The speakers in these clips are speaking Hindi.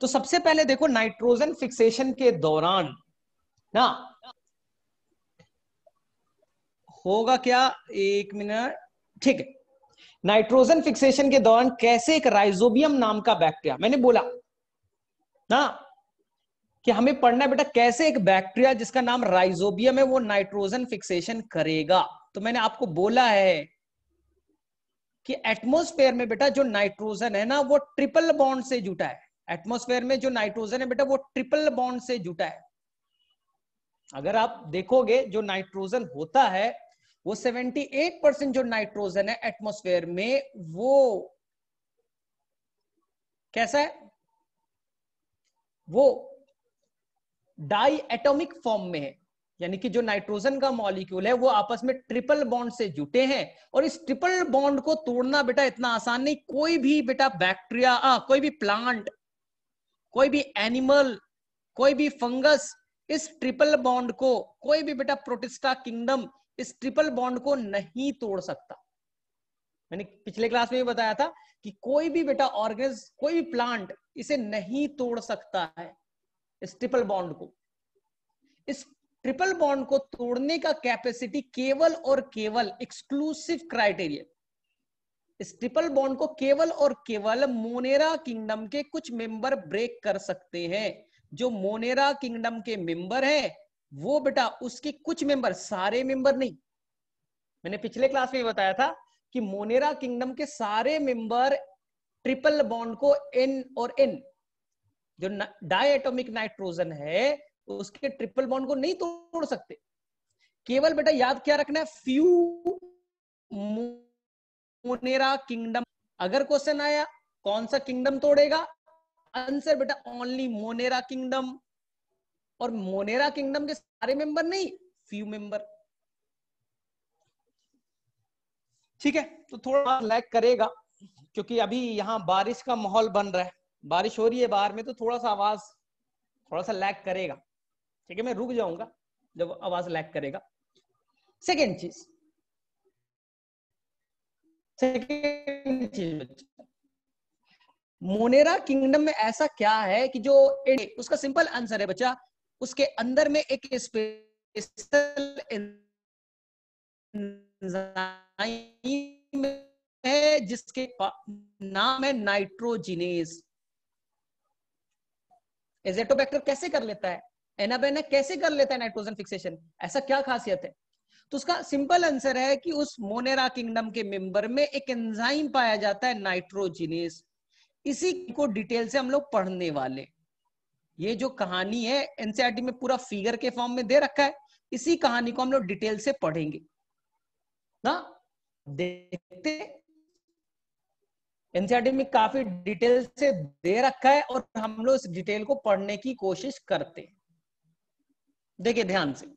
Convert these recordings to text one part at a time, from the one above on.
तो सबसे पहले देखो नाइट्रोजन फिक्सेशन के दौरान ना होगा क्या एक मिनट ठीक है नाइट्रोजन फिक्सेशन के दौरान कैसे एक राइजोबियम नाम का बैक्टीरिया मैंने बोला ना कि हमें पढ़ना है बेटा कैसे एक बैक्टीरिया जिसका नाम राइजोबियम है वो नाइट्रोजन फिक्सेशन करेगा तो मैंने आपको बोला है कि एटमोस्फेयर में बेटा जो नाइट्रोजन है ना वो ट्रिपल बॉन्ड से जुटा है एटमोस्फेयर में जो नाइट्रोजन है बेटा वो ट्रिपल बॉन्ड से जुटा है अगर आप देखोगे जो नाइट्रोजन होता है वो 78 परसेंट जो नाइट्रोजन है एटमोस्फेयर में वो कैसा है वो डाई एटोमिक फॉर्म में है यानी कि जो नाइट्रोजन का मॉलिक्यूल है वो आपस में ट्रिपल बॉन्ड से जुटे हैं और इस ट्रिपल बॉन्ड को तोड़ना बेटा इतना आसान नहीं कोई भी बेटा बैक्टीरिया हाँ, कोई भी प्लांट कोई भी एनिमल कोई भी फंगस इस ट्रिपल बॉन्ड को कोई भी बेटा प्रोटिस्टा किंगडम इस ट्रिपल बॉन्ड को नहीं तोड़ सकता मैंने पिछले क्लास में भी बताया था कि कोई भी बेटा ऑर्गेनिज कोई भी प्लांट इसे नहीं तोड़ सकता है इस ट्रिपल बॉन्ड को इस ट्रिपल बॉन्ड को तोड़ने का कैपेसिटी केवल और केवल एक्सक्लूसिव क्राइटेरिया इस ट्रिपल बॉन्ड को केवल और केवल मोनेरा किंगडम के कुछ मेंबर ब्रेक कर सकते हैं जो मोनेरा किंगडम के मेंबर हैं वो बेटा उसके कुछ मेंबर सारे मेंबर नहीं मैंने पिछले क्लास में बताया था कि मोनेरा किंगडम के सारे मेंबर ट्रिपल बॉन्ड को एन और एन जो डायटोमिक नाइट्रोजन है उसके ट्रिपल बॉन्ड को नहीं तोड़ सकते केवल बेटा याद क्या रखना है फ्यू मुनेरा किंगडम अगर क्वेश्चन आया कौन सा किंगडम तोड़ेगा आंसर बेटा ओनली मोनेरा किंगडम और मोनेरा किंगडम के सारे मेंबर नहीं फ्यू मेंबर ठीक है तो थोड़ा लैग करेगा क्योंकि अभी यहाँ बारिश का माहौल बन रहा है बारिश हो रही है बाहर में तो थोड़ा सा आवाज थोड़ा सा लैग करेगा ठीक है मैं रुक जाऊंगा जब आवाज लैग करेगा सेकेंड चीज सेकेंड चीज मोनेरा किंगडम में ऐसा क्या है कि जो उसका सिंपल आंसर है बच्चा उसके अंदर में एक स्पेशल है जिसके नाम है नाइट्रोजिनेस एजेटोबैक्टर कैसे कर लेता है एनाबेना कैसे कर लेता है नाइट्रोजन फिक्सेशन ऐसा क्या खासियत है तो उसका सिंपल आंसर है कि उस मोनेरा किंगडम के मेंबर में एक एंजाइम पाया जाता है नाइट्रोजिनेस इसी को डिटेल से हम लोग पढ़ने वाले ये जो कहानी है एनसीआरटी में पूरा फिगर के फॉर्म में दे रखा है इसी कहानी को हम लोग डिटेल से पढ़ेंगे ना देखते एनसीआरटी में काफी डिटेल से दे रखा है और हम लोग इस डिटेल को पढ़ने की कोशिश करते हैं देखिए ध्यान से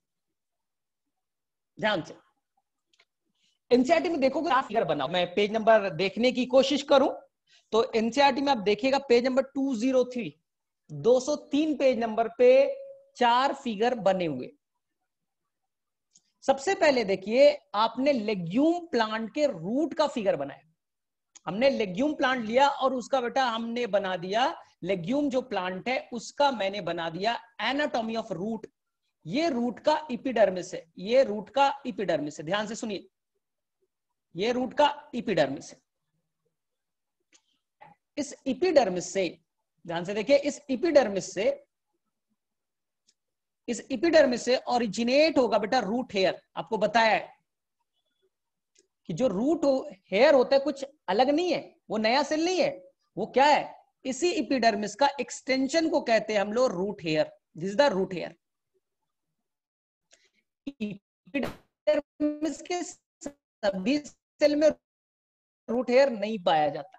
ध्यान से एनसीआरटी e में देखोगे आप फिगर बनाओ मैं पेज नंबर देखने की कोशिश करूं तो एनसीआरटी e में आप देखिएगा पेज नंबर 203 203 पेज नंबर पे चार फिगर बने हुए सबसे पहले देखिए आपने लेग्यूम प्लांट के रूट का फिगर बनाया हमने लेग्यूम प्लांट लिया और उसका बेटा हमने बना दिया लेग्यूम जो प्लांट है उसका मैंने बना दिया एनाटॉमी ऑफ रूट ये रूट का इपिडर्मिस है ये रूट का इपिडर्मिस है ध्यान से सुनिए ये रूट का इपिडर्मिस है इस इपिडर्मिस से ध्यान से देखिए इस इपिडर्मिस से इस इपिडर्मिस से ओरिजिनेट होगा बेटा रूट हेयर आपको बताया है कि जो रूट हेयर होता है कुछ अलग नहीं है वो नया सेल नहीं है वो क्या है इसी इपिडर्मिस का एक्सटेंशन को कहते हैं हम लोग root hair this the root hair epidermis के सभी सेल में रूट हेयर नहीं पाया जाता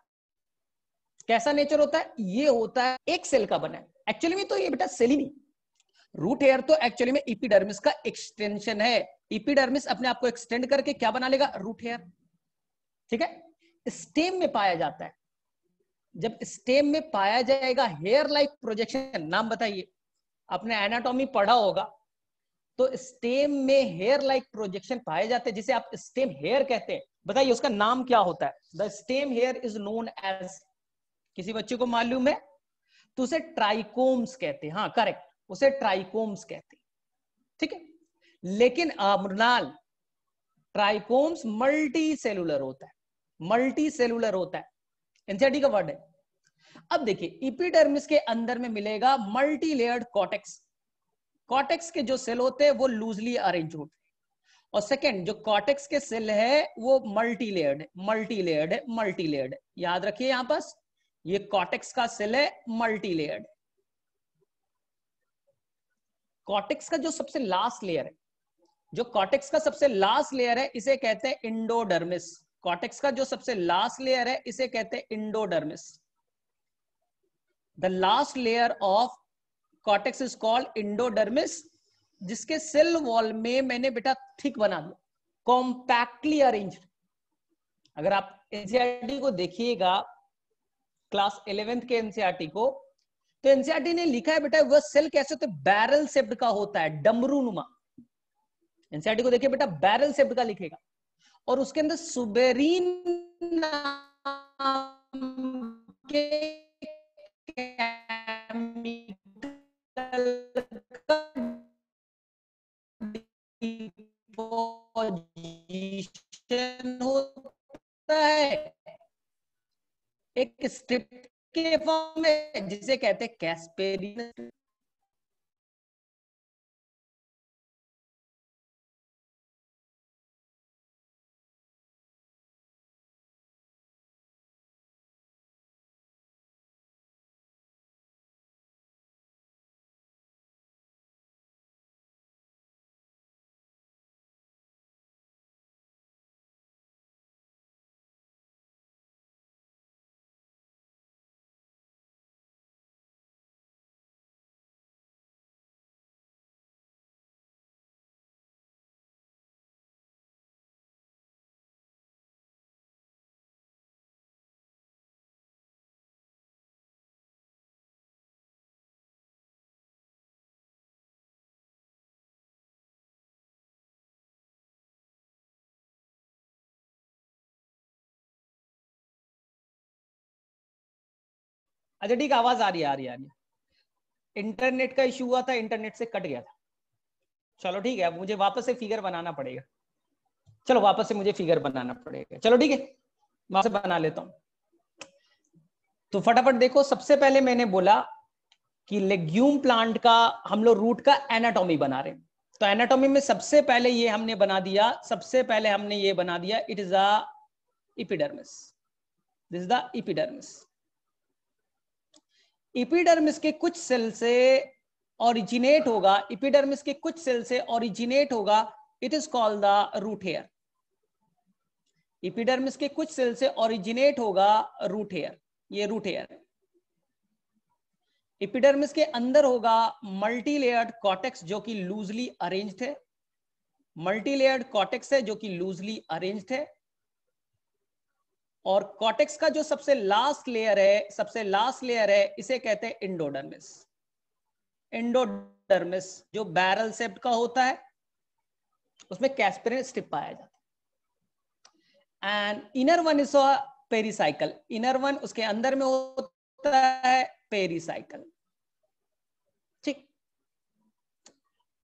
कैसा नेचर होता है ये होता है एक सेल का बना है एक्चुअली में तो ये बेटा सेल ही नहीं रूट हेयर तो एक्चुअली में इपिडर्मिस का एक्सटेंशन है इपिडर्मिस अपने आप को एक्सटेंड करके क्या बना लेगा रूट हेयर ठीक है स्टेम में पाया जाता है जब स्टेम में पाया जाएगा हेयर लाइक प्रोजेक्शन नाम बताइए आपने एनाटॉमी पढ़ा होगा तो स्टेम में हेयर लाइक प्रोजेक्शन पाए जाते हैं जिसे आप स्टेम हेयर कहते हैं बताइए उसका नाम क्या होता है the stem hair is known as किसी बच्चे को मालूम है तो उसे ट्राइकोम्स कहते हैं हाँ करेक्ट उसे ट्राइकोम्स कहते हैं ठीक है लेकिन मृणाल ट्राइकोम्स मल्टी सेलुलर होता है मल्टी सेलुलर होता है एनसीआरटी e का वर्ड है अब देखिए इपीडर्मिस के अंदर में मिलेगा मल्टी लेयर्ड कॉटेक्स कॉटेक्स के जो सेल होते हैं वो लूजली अरेंज होते हैं और सेकेंड जो कॉटेक्स के सेल है वो मल्टीलेयर्ड मल्टीलेयर्ड मल्टीलेयर्ड है याद रखिए यहां पर ये कॉटेक्स का सेल है मल्टीलेयर्ड कॉटेक्स का जो सबसे लास्ट लेयर है जो कॉटेक्स का सबसे लास्ट लेयर है इसे कहते हैं इंडोडर्मिस कॉटेक्स का जो सबसे लास्ट लेयर है इसे कहते हैं endodermis the last layer of cortex is called endodermis जिसके सेल वॉल में मैंने बेटा थिक बना दिया कॉम्पैक्टली अरेंज अगर आप एनसीआरटी e को देखिएगा क्लास इलेवेंथ के एनसीआरटी e को तो एनसीआरटी e ने लिखा है बेटा वह सेल कैसे होते बैरल सेप्ड का होता है डमरू नुमा एनसीआरटी को देखिए बेटा बैरल सेप्ड का लिखेगा और उसके अंदर सुबेरीन के डिपोजिशन होता है एक स्ट्रिप के फॉर्म में जिसे कहते हैं कैस्पेरियन अच्छा ठीक आवाज आ रही है आ रही है आ रही है इंटरनेट का इशू हुआ था इंटरनेट से कट गया था चलो ठीक है अब मुझे वापस से फिगर बनाना पड़ेगा चलो वापस से मुझे फिगर बनाना पड़ेगा चलो ठीक है से बना लेता हूं तो फटाफट देखो सबसे पहले मैंने बोला कि लेग्यूम प्लांट का हम लोग रूट का एनाटॉमी बना रहे हैं तो एनाटॉमी में सबसे पहले ये हमने बना दिया सबसे पहले हमने ये बना दिया it is a epidermis this the epidermis epidermis के कुछ सेल से ऑरिजिनेट होगा इपिडर्मिस के कुछ सेल से ऑरिजिनेट होगा it is called the root hair epidermis के कुछ सेल से ऑरिजिनेट होगा रूट हेयर ये रूट हेयर है इपिडर्मिस के अंदर होगा मल्टीलेयर्ड कॉटेक्स जो कि लूजली अरेंज्ड है मल्टीलेयर्ड कॉटेक्स है जो कि लूजली अरेंज्ड है और कॉटेक्स का जो सबसे लास्ट लेयर है सबसे लास्ट लेयर है इसे कहते हैं इंडोडर्मिस इंडोडर्मिस जो बैरल सेप्ट का होता है उसमें कैस्परिन स्टिप पाया जाता है and inner one is pericycle inner one उसके अंदर में होता है पेरिसाइकल ठीक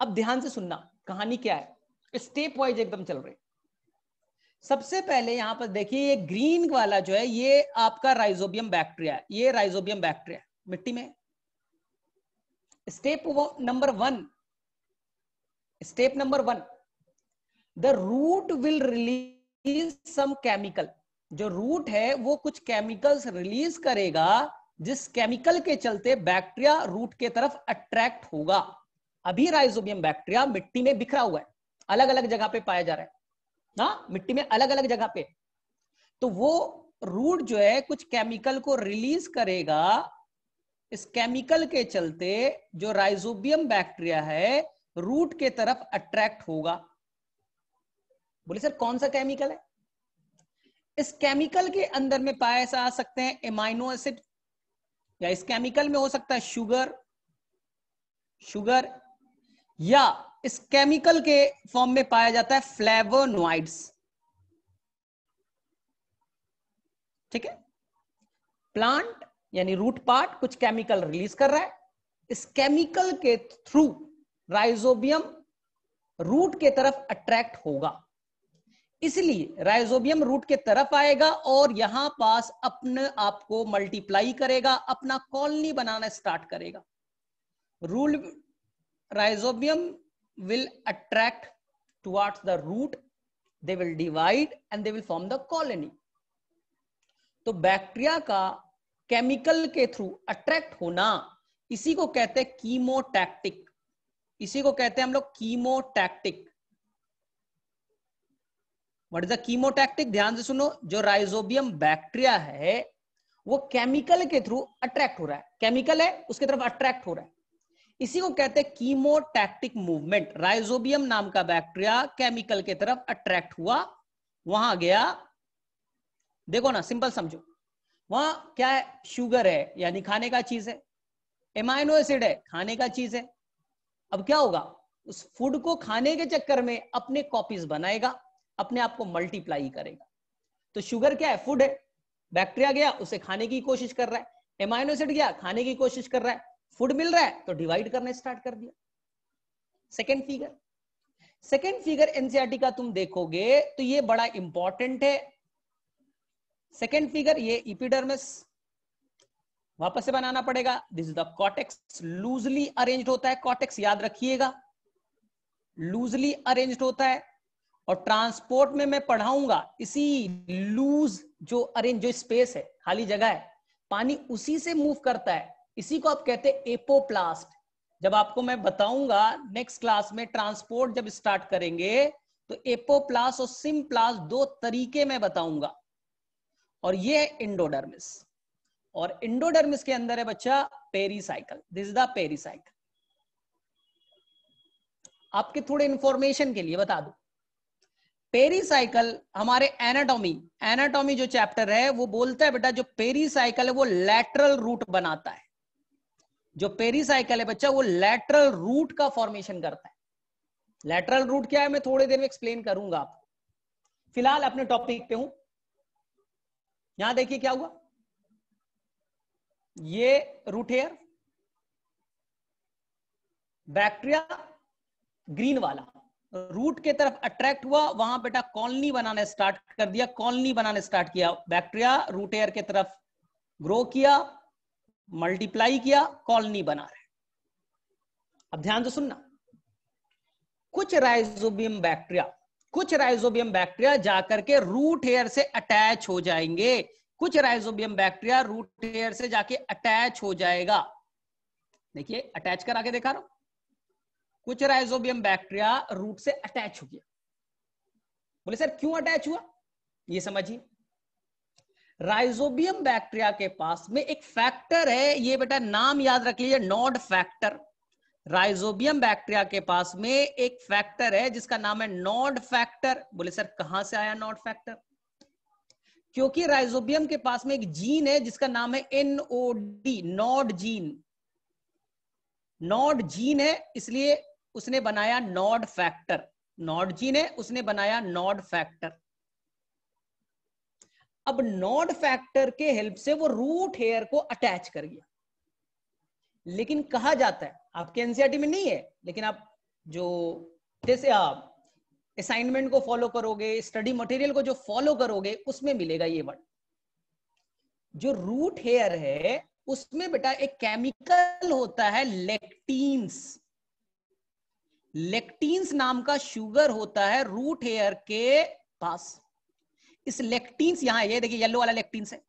अब ध्यान से सुनना कहानी क्या है स्टेप वाइज एकदम चल रही सबसे पहले यहां पर देखिए ये ग्रीन वाला जो है ये आपका राइजोबियम बैक्टीरिया ये राइजोबियम बैक्टीरिया मिट्टी में step number one step number one the root will release some chemical जो रूट है वो कुछ केमिकल्स रिलीज करेगा जिस केमिकल के चलते बैक्टीरिया रूट के तरफ अट्रैक्ट होगा अभी राइजोबियम बैक्टीरिया मिट्टी में बिखरा हुआ है अलग अलग जगह पे पाया जा रहा है ना मिट्टी में अलग अलग जगह पे तो वो रूट जो है कुछ केमिकल को रिलीज करेगा इस केमिकल के चलते जो राइजोबियम बैक्टीरिया है रूट के तरफ अट्रैक्ट होगा बोले सर कौन सा केमिकल है इस केमिकल के अंदर में पाए आ सकते हैं एमाइनो एसिड या इस केमिकल में हो सकता है शुगर शुगर या इस केमिकल के फॉर्म में पाया जाता है फ्लेवोनोइड्स ठीक है प्लांट यानी रूट पार्ट कुछ केमिकल रिलीज कर रहा है इस केमिकल के थ्रू राइजोबियम रूट के तरफ अट्रैक्ट होगा इसलिए राइजोबियम रूट के तरफ आएगा और यहां पास अपने आप को मल्टीप्लाई करेगा अपना कॉलोनी बनाना स्टार्ट करेगा rule rhizobium will attract towards the root they will divide and they will form the colony तो बैक्टीरिया का केमिकल के थ्रू अट्रैक्ट होना इसी को कहते हैं कीमोटैक्टिक इसी को कहते हैं हम लोग chemotactic what is the chemotactic ध्यान से सुनो जो राइजोबियम बैक्टीरिया है वो केमिकल के थ्रू अट्रैक्ट हो रहा है केमिकल है उसकी तरफ अट्रैक्ट हो रहा है इसी को कहते हैं कीमोटैक्टिक मूवमेंट राइजोबियम नाम का बैक्टीरिया केमिकल के तरफ अट्रैक्ट हुआ वहां गया देखो ना सिंपल समझो वहां क्या है शुगर है यानी खाने का चीज है एमाइनो एसिड है खाने का चीज है अब क्या होगा उस फूड को खाने के चक्कर में अपने कॉपीज बनाएगा अपने आप को मल्टीप्लाई करेगा तो शुगर क्या है फूड है बैक्टीरिया गया उसे खाने की कोशिश कर रहा है एमाइनो एसिड गया खाने की कोशिश कर रहा है फूड मिल रहा है तो डिवाइड करना स्टार्ट कर दिया second figure second figure NCERT का तुम देखोगे तो ये बड़ा इंपॉर्टेंट है सेकेंड फिगर ये इपिडर्मिस वापस से बनाना पड़ेगा this is the cortex loosely arrange होता है कॉटेक्स याद रखिएगा लूजली अरेन्ज होता है और ट्रांसपोर्ट में मैं पढ़ाऊंगा इसी लूज जो अरेंज जो स्पेस है खाली जगह है पानी उसी से मूव करता है इसी को आप कहते हैं एपोप्लास्ट जब आपको मैं बताऊंगा नेक्स्ट क्लास में ट्रांसपोर्ट जब स्टार्ट करेंगे तो एपोप्लास्ट और सिम्प्लास्ट दो तरीके में बताऊंगा और ये है इंडोडर्मिस और इंडोडर्मिस के अंदर है बच्चा pericycle this is the pericycle आपके थोड़े इंफॉर्मेशन के लिए बता दू पेरीसाइकल हमारे एनाटॉमी एनाटॉमी जो चैप्टर है वो बोलता है बेटा जो पेरीसाइकल है वो लैटरल रूट बनाता है जो पेरीसाइकिल है बच्चा वो लेटरल रूट का फॉर्मेशन करता है लेटरल रूट क्या है मैं थोड़ी देर में एक्सप्लेन करूंगा आपको फिलहाल अपने टॉपिक पे हूं यहां देखिए क्या हुआ ये रूट हेयर बैक्टीरिया ग्रीन वाला रूट के तरफ अट्रैक्ट हुआ वहां बेटा कॉलोनी बनाने स्टार्ट कर दिया कॉलोनी बनाने स्टार्ट किया बैक्टीरिया रूट हेयर के तरफ ग्रो किया मल्टीप्लाई किया कॉलोनी बना रहे अब ध्यान से सुनना कुछ राइजोबियम बैक्टीरिया कुछ राइजोबियम बैक्टीरिया जाकर के रूट हेयर से अटैच हो जाएंगे कुछ राइजोबियम बैक्टीरिया रूट हेयर से जाके अटैच हो जाएगा देखिए अटैच करा के दिखा रहा हूं कुछ राइजोबियम बैक्टीरिया रूट से अटैच हो गया बोले सर क्यों अटैच हुआ ये समझिए राइजोबियम बैक्टीरिया के पास में एक फैक्टर है ये बेटा नाम याद रख लीजिए नॉड फैक्टर राइजोबियम बैक्टीरिया के पास में एक फैक्टर है जिसका नाम है नॉड फैक्टर बोले सर कहां से आया नॉड फैक्टर क्योंकि राइजोबियम के पास में एक जीन है जिसका नाम है NOD nod gene nod gene है इसलिए उसने बनाया नॉड फैक्टर नॉड जीन है उसने बनाया नॉड फैक्टर अब नॉड फैक्टर के हेल्प से वो रूट हेयर को अटैच कर गया लेकिन कहा जाता है आपके एनसीआरटी e में नहीं है लेकिन आप जो जैसे आप असाइनमेंट को फॉलो करोगे स्टडी मटेरियल को जो फॉलो करोगे उसमें मिलेगा ये वर्ड जो रूट हेयर है उसमें बेटा एक केमिकल होता है लेक्टीन्स लेक्टीन्स नाम का शुगर होता है रूट हेयर के पास इस लेक्टीन्स यहाँ ये देखिए येलो वाला लेक्टीन्स है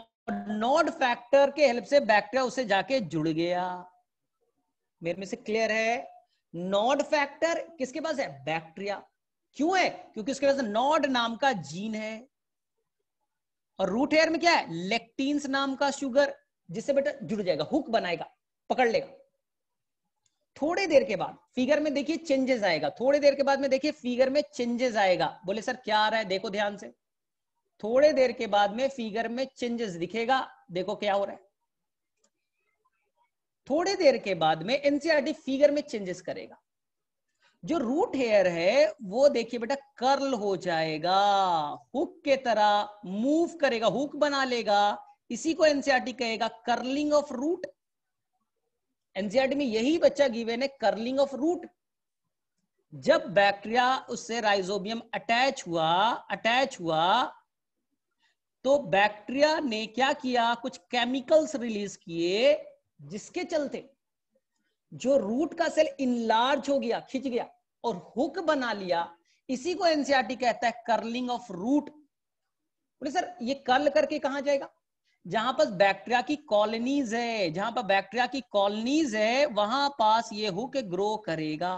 और नोड फैक्टर के हेल्प से बैक्टीरिया उसे जाके जुड़ गया मेरे में से क्लियर है नॉड फैक्टर किसके पास है बैक्टीरिया क्यों है क्योंकि उसके पास नॉड नाम का जीन है और रूट हेयर में क्या है लेक्टीन्स नाम का शुगर जिससे बेटा जुड़ जाएगा हुक बनाएगा पकड़ लेगा थोड़ी देर के बाद फिगर में देखिए चेंजेस आएगा थोड़ी देर के बाद में देखिए फिगर में चेंजेस आएगा बोले सर क्या आ रहा है देखो ध्यान से थोड़े देर के बाद में फिगर में चेंजेस दिखेगा देखो क्या हो रहा है थोड़ी देर के बाद में एनसीआरटी फिगर e में चेंजेस करेगा जो रूट हेयर है वो देखिए बेटा कर्ल हो जाएगा हुक के तरह मूव करेगा हुक बना लेगा इसी को एनसीआरटी e कहेगा कर्लिंग ऑफ रूट एनसीआरटी में यही बच्चा गिवेन है कर्लिंग ऑफ रूट जब बैक्टीरिया उससे राइजोबियम अटैच हुआ अटैच हुआ तो बैक्टीरिया ने क्या किया कुछ केमिकल्स रिलीज किए जिसके चलते जो रूट का सेल इनलार्ज हो गया खिंच गया और हुक बना लिया इसी को एनसीआरटी कहता है कर्लिंग ऑफ रूट बोले सर ये कर्ल करके कहा जाएगा जहां पर बैक्टीरिया की कॉलोनीज है जहां पर बैक्टीरिया की कॉलोनीज है वहां पास ये हो के ग्रो करेगा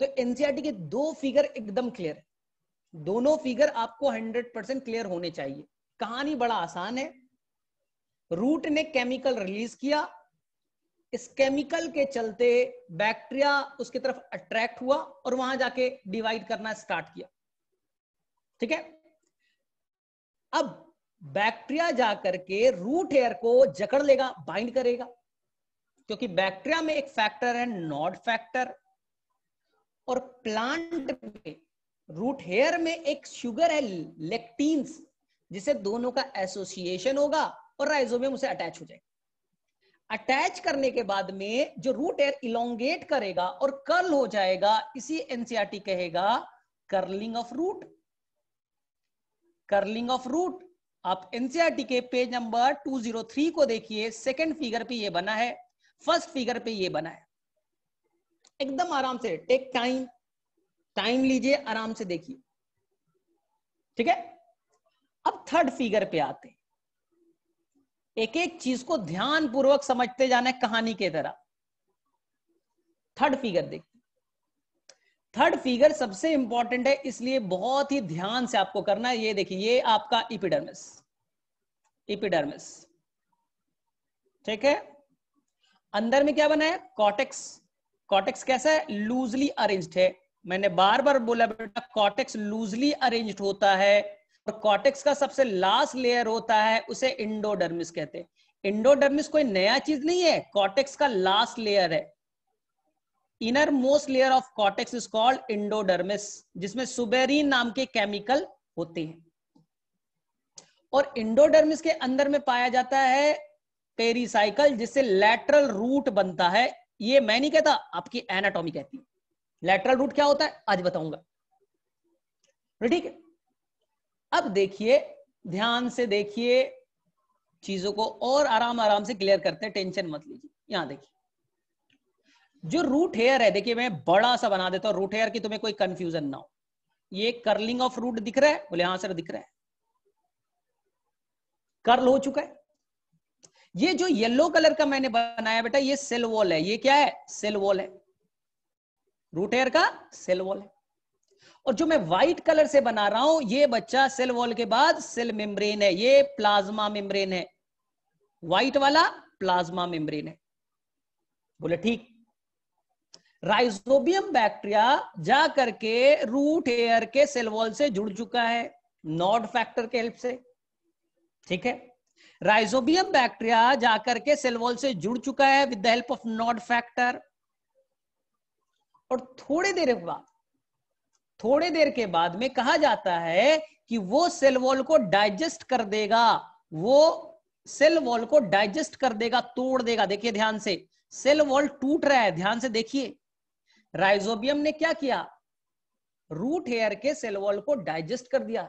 तो एनसीआरटी e के दो फिगर एकदम क्लियर है दोनों फिगर आपको 100 परसेंट क्लियर होने चाहिए कहानी बड़ा आसान है रूट ने केमिकल रिलीज किया इस केमिकल के चलते बैक्टीरिया उसकी तरफ अट्रैक्ट हुआ और वहां जाके डिवाइड करना स्टार्ट किया ठीक है अब बैक्टीरिया जाकर के रूट हेयर को जकड़ लेगा बाइंड करेगा क्योंकि बैक्टीरिया में एक फैक्टर है नॉट फैक्टर और प्लांट में रूट हेयर में एक शुगर है लेक्टीन्स जिसे दोनों का एसोसिएशन होगा और राइजोबियम उसे अटैच हो जाएगा अटैच करने के बाद में जो रूट हेयर इलोंगेट करेगा और कर्ल हो जाएगा इसी एनसीआरटी कहेगा curling of root curling of root आप एनसीआरटी e के पेज नंबर 203 को देखिए सेकंड फिगर पे ये बना है फर्स्ट फिगर पे ये बना है एकदम आराम से टेक टाइम टाइम लीजिए आराम से देखिए ठीक है अब थर्ड फिगर पे आते हैं एक एक चीज को ध्यान पूर्वक समझते जाना कहानी के तरह थर्ड फिगर देखिए थर्ड फिगर सबसे इंपॉर्टेंट है इसलिए बहुत ही ध्यान से आपको करना है ये देखिए ये आपका इपिडर्मिस इपिडर्मिस ठीक है अंदर में क्या बना है कॉटेक्स कॉटेक्स कैसा है लूजली अरेंज्ड है मैंने बार बार बोला बेटा कॉटेक्स लूजली अरेंज्ड होता है और कॉटेक्स का सबसे लास्ट लेयर होता है उसे इंडोडर्मिस कहते हैं इंडोडर्मिस कोई नया चीज नहीं है कॉटेक्स का लास्ट लेयर है inner most layer of cortex is called endodermis जिसमें सुबेरिन नाम के केमिकल होते हैं और इंडोडर्मिस के अंदर में पाया जाता है पेरिसाइकल जिससे लैटरल रूट बनता है ये मैं नहीं कहता आपकी एनाटॉमी कहती है लेटरल रूट क्या होता है आज बताऊंगा ठीक है अब देखिए ध्यान से देखिए चीजों को और आराम आराम से क्लियर करते हैं टेंशन मत लीजिए यहां देखिए जो रूट हेयर है देखिए मैं बड़ा सा बना देता हूं रूट हेयर की तुम्हें कोई कंफ्यूजन ना हो ये कर्लिंग ऑफ रूट दिख रहा है बोले हाँ सर दिख रहा है कर्ल हो चुका है ये जो येलो कलर का मैंने बनाया बेटा ये सेल वॉल है ये क्या है सेल वॉल है रूट हेयर का सेल वॉल है और जो मैं व्हाइट कलर से बना रहा हूं ये बच्चा सेल वॉल के बाद सेल मेम्ब्रेन है ये प्लाज्मा मेम्ब्रेन है व्हाइट वाला प्लाज्मा मेम्ब्रेन है बोले ठीक राइजोबियम बैक्टीरिया जा करके रूट एयर के सेल वॉल से जुड़ चुका है नॉड फैक्टर के हेल्प से ठीक है राइजोबियम बैक्टीरिया जाकर के सेल वॉल से जुड़ चुका है with the help of nod factor और थोड़ी देर के बाद थोड़ी देर के बाद में कहा जाता है कि वो सेल वॉल को डाइजेस्ट कर देगा वो सेल वॉल को डाइजेस्ट कर देगा तोड़ देगा देखिए ध्यान से सेल वॉल टूट रहा है ध्यान से देखिए राइजोबियम ने क्या किया रूट हेयर के सेल वॉल को डाइजेस्ट कर दिया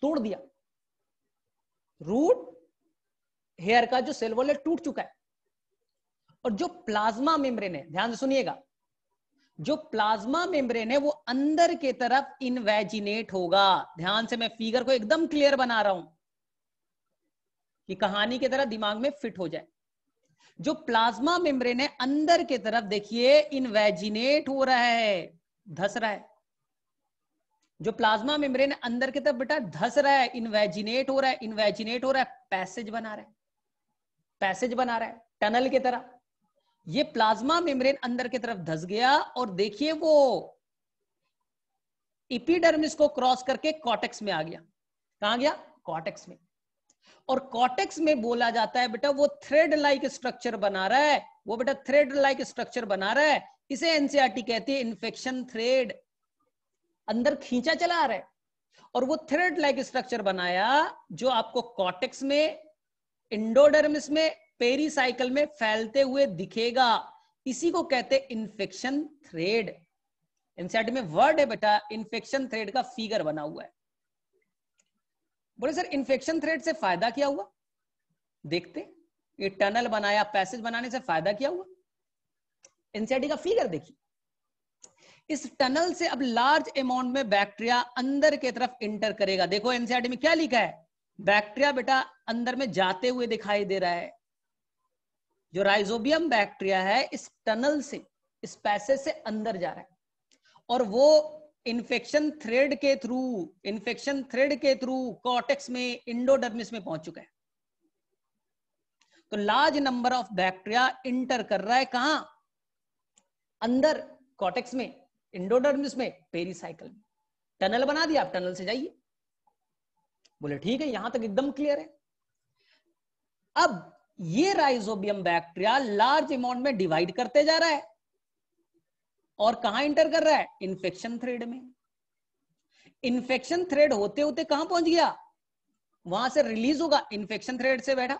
तोड़ दिया रूट हेयर का जो सेल वॉल है टूट चुका है और जो प्लाज्मा मेम्ब्रेन है ध्यान से सुनिएगा जो प्लाज्मा मेम्ब्रेन है वो अंदर के तरफ इनवेजिनेट होगा ध्यान से मैं फिगर को एकदम क्लियर बना रहा हूं कि कहानी की तरह दिमाग में फिट हो जाए जो प्लाज्मा मेम्ब्रेन है अंदर की तरफ देखिए इनवेजिनेट हो रहा है धस रहा है जो प्लाज्मा मेम्ब्रेन अंदर की तरफ बेटा धस रहा है इनवेजिनेट हो रहा है इनवेजिनेट हो रहा है पैसेज बना रहा है पैसेज बना रहा है टनल की तरह ये प्लाज्मा मेम्ब्रेन अंदर की तरफ धस गया और देखिए वो इपीडर्मिस को क्रॉस करके कॉटेक्स में आ गया कहा गया कॉटेक्स में और कॉटेक्स में बोला जाता है बेटा वो थ्रेड लाइक स्ट्रक्चर बना रहा है वो बेटा थ्रेड लाइक स्ट्रक्चर बना रहा है इसे एनसीआरटी कहती है इन्फेक्शन थ्रेड अंदर खींचा चला रहा है और वो थ्रेड लाइक स्ट्रक्चर बनाया जो आपको कॉटेक्स में इंडोडर्मिस में पेरीसाइकिल में फैलते हुए दिखेगा इसी को कहते हैं इन्फेक्शन थ्रेड एनसीआरटी में वर्ड है बेटा इन्फेक्शन थ्रेड का फिगर बना हुआ है बोले सर इन्फेक्शन थ्रेड से फायदा क्या हुआ देखते ये टनल बनाया पैसेज बनाने से फायदा क्या हुआ एनसीआरटी का फिगर देखिए इस टनल से अब लार्ज अमाउंट में बैक्टीरिया अंदर के तरफ इंटर करेगा देखो एनसीआरटी में क्या लिखा है बैक्टीरिया बेटा अंदर में जाते हुए दिखाई दे रहा है जो राइजोबियम बैक्टीरिया है इस टनल से इस पैसेज से अंदर जा रहा है और वो इन्फेक्शन थ्रेड के थ्रू इन्फेक्शन थ्रेड के थ्रू कॉटेक्स में इंडोडर्मिस में पहुंच चुका है तो large number of bacteria enter कर रहा है कहा अंदर कॉटेक्स में इंडोडर्मिस में पेरिसाइकल में टनल बना दिया आप टनल से जाइए बोले ठीक है यहां तक एकदम क्लियर है अब ये राइजोबियम बैक्टीरिया लार्ज अमाउंट में डिवाइड करते जा रहा है और कहा इंटर कर रहा है इन्फेक्शन थ्रेड में इन्फेक्शन थ्रेड होते होते कहां पहुंच गया वहां से रिलीज होगा इन्फेक्शन थ्रेड से बैठा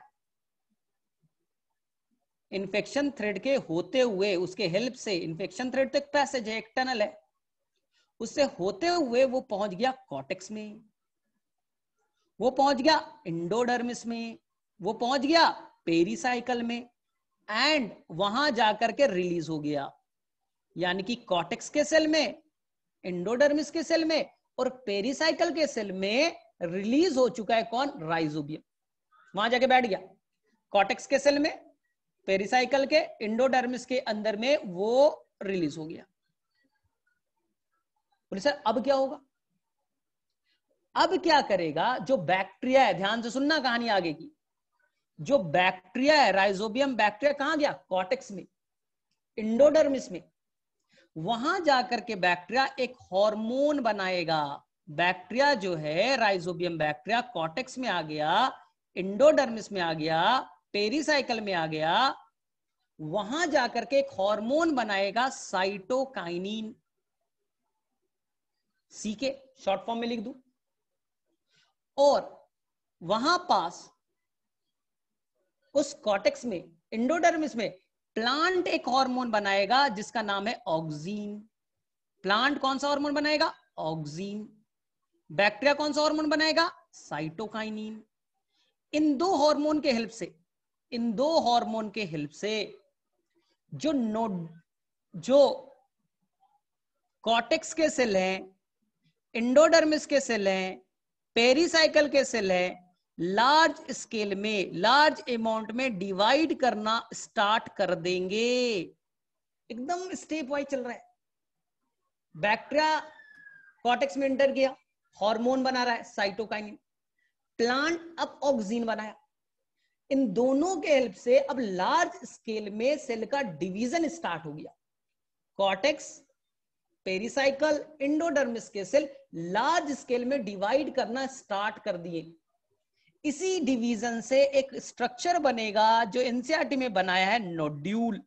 इन्फेक्शन थ्रेड के होते हुए उसके हेल्प से इन्फेक्शन थ्रेड तक पैसेज है एक टनल है उससे होते हुए वो पहुंच गया कॉटेक्स में वो पहुंच गया इंडोडर्मिस में वो पहुंच गया पेरिसाइकल में एंड वहां जाकर के रिलीज हो गया यानी कि कॉटेक्स के सेल में इंडोडर्मिस के सेल में और पेरिसाइकल के सेल में रिलीज हो चुका है कौन राइजोबियम वहां जाके बैठ गया कॉटेक्स के सेल में पेरिसाइकल के इंडोडर्मिस के अंदर में वो रिलीज हो गया बोले सर अब क्या होगा अब क्या करेगा जो बैक्टीरिया है ध्यान से सुनना कहानी आगे की जो बैक्टीरिया है राइजोबियम बैक्टीरिया कहां गया कॉटेक्स में इंडोडर्मिस में वहां जाकर के बैक्टीरिया एक हार्मोन बनाएगा बैक्टीरिया जो है राइजोबियम बैक्टीरिया कॉटेक्स में आ गया इंडोडर्मिस में आ गया पेरिसाइकल में आ गया वहां जाकर के एक हार्मोन बनाएगा साइटोकाइनिन सी के शॉर्ट फॉर्म में लिख दू और वहां पास उस कॉटेक्स में इंडोडर्मिस में प्लांट एक हार्मोन बनाएगा जिसका नाम है ऑक्सीन प्लांट कौन सा हार्मोन बनाएगा ऑक्सीन बैक्टीरिया कौन सा हार्मोन बनाएगा साइटोकाइनिन इन दो हार्मोन के हेल्प से इन दो हार्मोन के हेल्प से जो नोड जो कॉटेक्स के सेल हैं इंडोडर्मिस के सेल हैं पेरिसाइकल के सेल हैं लार्ज स्केल में लार्ज अमाउंट में डिवाइड करना स्टार्ट कर देंगे एकदम स्टेप वाइज चल रहा है बैक्टीरिया कॉटेक्स में इंटर गया हार्मोन बना रहा है साइटोकाइनिन प्लांट अब ऑक्सीजन बनाया इन दोनों के हेल्प से अब लार्ज स्केल में सेल का डिवीजन स्टार्ट हो गया कॉटेक्स पेरिसाइकल इंडोडर्मिस के सेल लार्ज स्केल में डिवाइड करना स्टार्ट कर दिए इसी डिवीजन से एक स्ट्रक्चर बनेगा जो एनसीआरटी में बनाया है नोड्यूल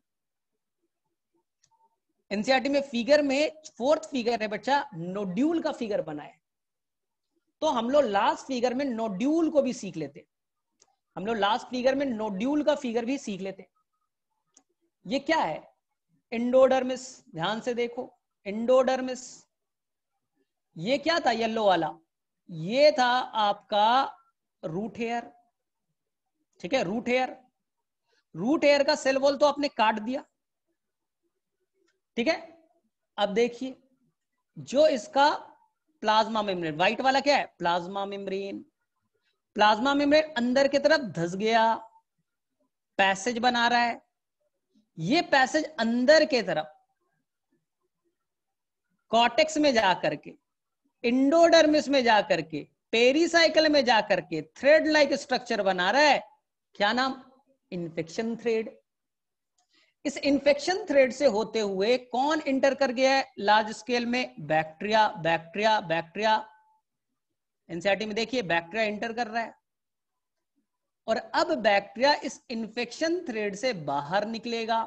एनसीआरटी में फिगर में फोर्थ फिगर है बच्चा नोड्यूल का फिगर बनाया तो हम लोग लास्ट फिगर में नोड्यूल को भी सीख लेते हम लोग लास्ट फिगर में नोड्यूल का फिगर भी सीख लेते ये क्या है इंडोडर्मिस ध्यान से देखो इंडोडर्मिस ये क्या था येलो वाला ये था आपका रूट हेयर ठीक है रूट हेयर रूट हेयर का सेल वॉल तो आपने काट दिया ठीक है अब देखिए जो इसका प्लाज्मा मेम्ब्रेन व्हाइट वाला क्या है प्लाज्मा मेम्ब्रेन प्लाज्मा मेम्ब्रेन अंदर की तरफ धस गया पैसेज बना रहा है ये पैसेज अंदर के तरफ कॉटेक्स में जा करके इंडोडर्मिस में जा करके पेरीसाइकिल में जाकर के थ्रेड लाइक स्ट्रक्चर बना रहा है क्या नाम इंफेक्शन थ्रेड इस इंफेक्शन थ्रेड से होते हुए कौन इंटर कर गया है लार्ज स्केल में बैक्टीरिया बैक्टीरिया बैक्टीरिया एनसीआरटी में देखिए बैक्टीरिया इंटर कर रहा है और अब बैक्टीरिया इस इंफेक्शन थ्रेड से बाहर निकलेगा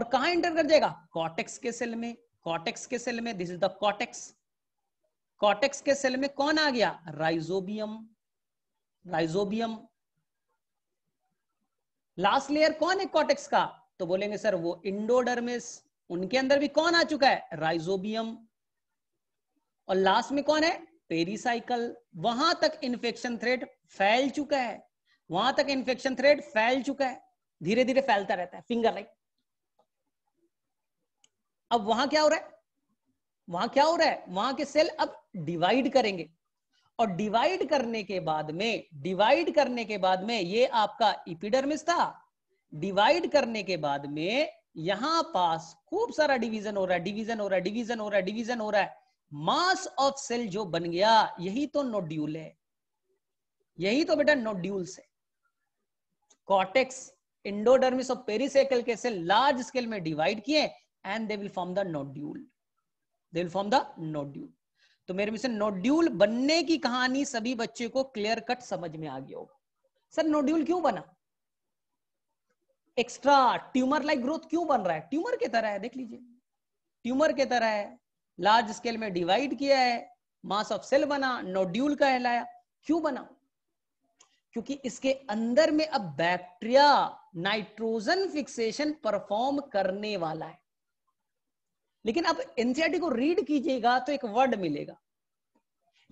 और कहा इंटर कर जाएगा कॉटेक्स के सेल में कॉटेक्स के सेल में this is the cortex cortex के सेल में कौन आ गया राइजोबियम राइजोबियम लास्ट लेयर कौन है कॉटेक्स का तो बोलेंगे सर वो इंडोडर्मिस उनके अंदर भी कौन आ चुका है राइजोबियम और लास्ट में कौन है पेरीसाइकल वहां तक इंफेक्शन थ्रेड फैल चुका है वहां तक इंफेक्शन थ्रेड फैल चुका है धीरे धीरे फैलता रहता है फिंगर लाइक अब वहां क्या हो रहा है वहां क्या हो रहा है वहां के सेल अब डिवाइड करेंगे और डिवाइड करने के बाद में डिवाइड करने के बाद में ये आपका इपिडर्मिस था डिवाइड करने के बाद में यहां पास खूब सारा डिवीजन हो रहा है डिवीजन हो रहा है डिवीजन हो रहा है डिवीजन हो रहा है मास ऑफ सेल जो बन गया यही तो नोड्यूल है यही तो बेटा नोड्यूल्स है कॉटेक्स इंडोडर्मिस और पेरिसेकल के सेल लार्ज स्केल में डिवाइड किए and they will form the nodule then form the nodule तो मेरे में नोड्यूल बनने की कहानी सभी बच्चे को क्लियर कट समझ में आ गया होगा सर नोड्यूल क्यों बना एक्स्ट्रा ट्यूमर लाइक ग्रोथ क्यों बन रहा है ट्यूमर की तरह है देख लीजिए ट्यूमर की तरह है लार्ज स्केल में डिवाइड किया है मास ऑफ सेल बना नोड्यूल कहलाया क्यों बना क्योंकि इसके अंदर में अब बैक्टीरिया नाइट्रोजन फिक्सेशन परफॉर्म करने वाला है लेकिन अब एनसीआरटी e को रीड कीजिएगा तो एक वर्ड मिलेगा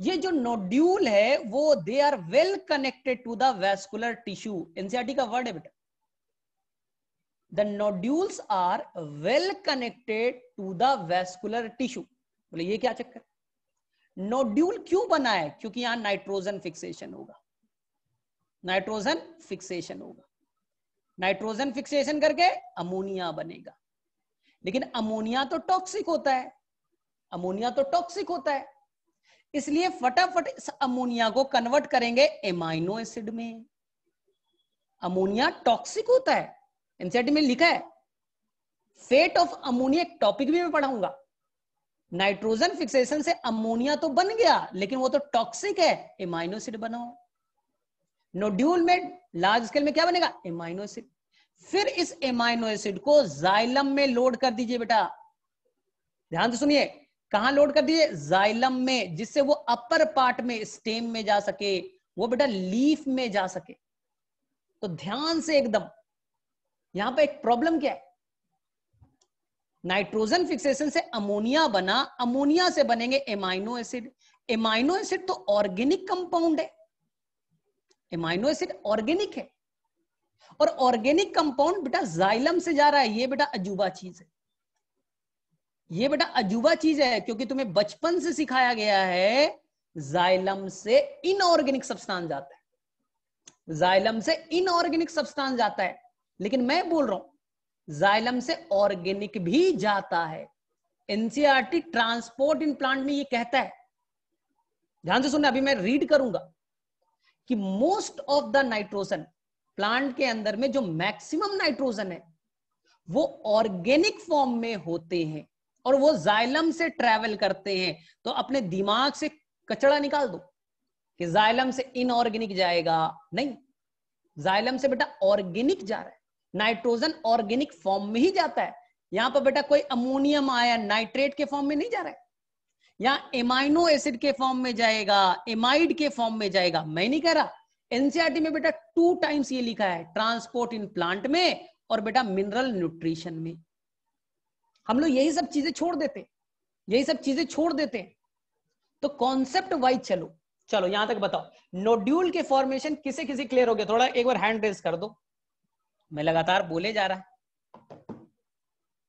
ये जो नोड्यूल है वो they are well connected to the vascular tissue NCERT का वर्ड है बेटा the nodules are well connected to the vascular tissue बोले ये क्या चक्कर नोड्यूल क्यों बना है क्योंकि यहां नाइट्रोजन फिक्सेशन होगा नाइट्रोजन फिक्सेशन होगा नाइट्रोजन फिक्सेशन करके अमोनिया बनेगा लेकिन अमोनिया तो टॉक्सिक होता है अमोनिया तो टॉक्सिक होता है इसलिए फटाफट इस अमोनिया को कन्वर्ट करेंगे एमाइनो एसिड में अमोनिया टॉक्सिक होता है एनसीआरटी में लिखा है फेट ऑफ अमोनिया एक टॉपिक भी मैं पढ़ाऊंगा नाइट्रोजन फिक्सेशन से अमोनिया तो बन गया लेकिन वो तो टॉक्सिक है एमाइनो एसिड बनाओ नोड्यूल में लार्ज स्केल में क्या बनेगा एमाइनो एसिड फिर इस एमाइनो एसिड को जाइलम में लोड कर दीजिए बेटा ध्यान से सुनिए कहा लोड कर दीजिए जाइलम में जिससे वो अपर पार्ट में स्टेम में जा सके वो बेटा लीफ में जा सके तो ध्यान से एकदम यहां पे एक प्रॉब्लम क्या है नाइट्रोजन फिक्सेशन से अमोनिया बना अमोनिया से बनेंगे एमाइनो एसिड एमाइनो एसिड तो ऑर्गेनिक कंपाउंड है एमाइनो एसिड ऑर्गेनिक है और ऑर्गेनिक कंपाउंड बेटा जाइलम से जा रहा है ये बेटा अजूबा चीज है ये बेटा अजूबा चीज है क्योंकि तुम्हें बचपन से सिखाया गया है जाइलम से इनऑर्गेनिक सब्सटेंस जाता है जाइलम से इनऑर्गेनिक सब्सटेंस जाता है लेकिन मैं बोल रहा हूं जाइलम से ऑर्गेनिक भी जाता है एनसीआरटी ट्रांसपोर्ट इन प्लांट में ये कहता है ध्यान से सुनना अभी मैं रीड करूंगा कि most of the nitrogen plant के अंदर में जो मैक्सिमम नाइट्रोजन है वो ऑर्गेनिक फॉर्म में होते हैं और वो जाइलम से ट्रेवल करते हैं तो अपने दिमाग से कचड़ा निकाल दो कि जाइलम से इनऑर्गेनिक जाएगा नहीं जाइलम से बेटा ऑर्गेनिक जा रहा है नाइट्रोजन ऑर्गेनिक फॉर्म में ही जाता है यहां पर बेटा कोई अमोनियम आया नाइट्रेट के फॉर्म में नहीं जा रहा है यहां एमाइनो एसिड के फॉर्म में जाएगा एमाइड के फॉर्म में जाएगा मैं नहीं कह रहा एनसीआरटी में बेटा टू टाइम्स ये लिखा है ट्रांसपोर्ट इन प्लांट में और बेटा मिनरल न्यूट्रिशन में हम लोग यही सब चीजें छोड़ देते यही सब चीजें छोड़ देते तो कॉन्सेप्ट वाइज चलो चलो यहां तक बताओ नोड्यूल के फॉर्मेशन किसे किसे क्लियर हो गया थोड़ा एक बार हैंड रेस कर दो मैं लगातार बोले जा रहा है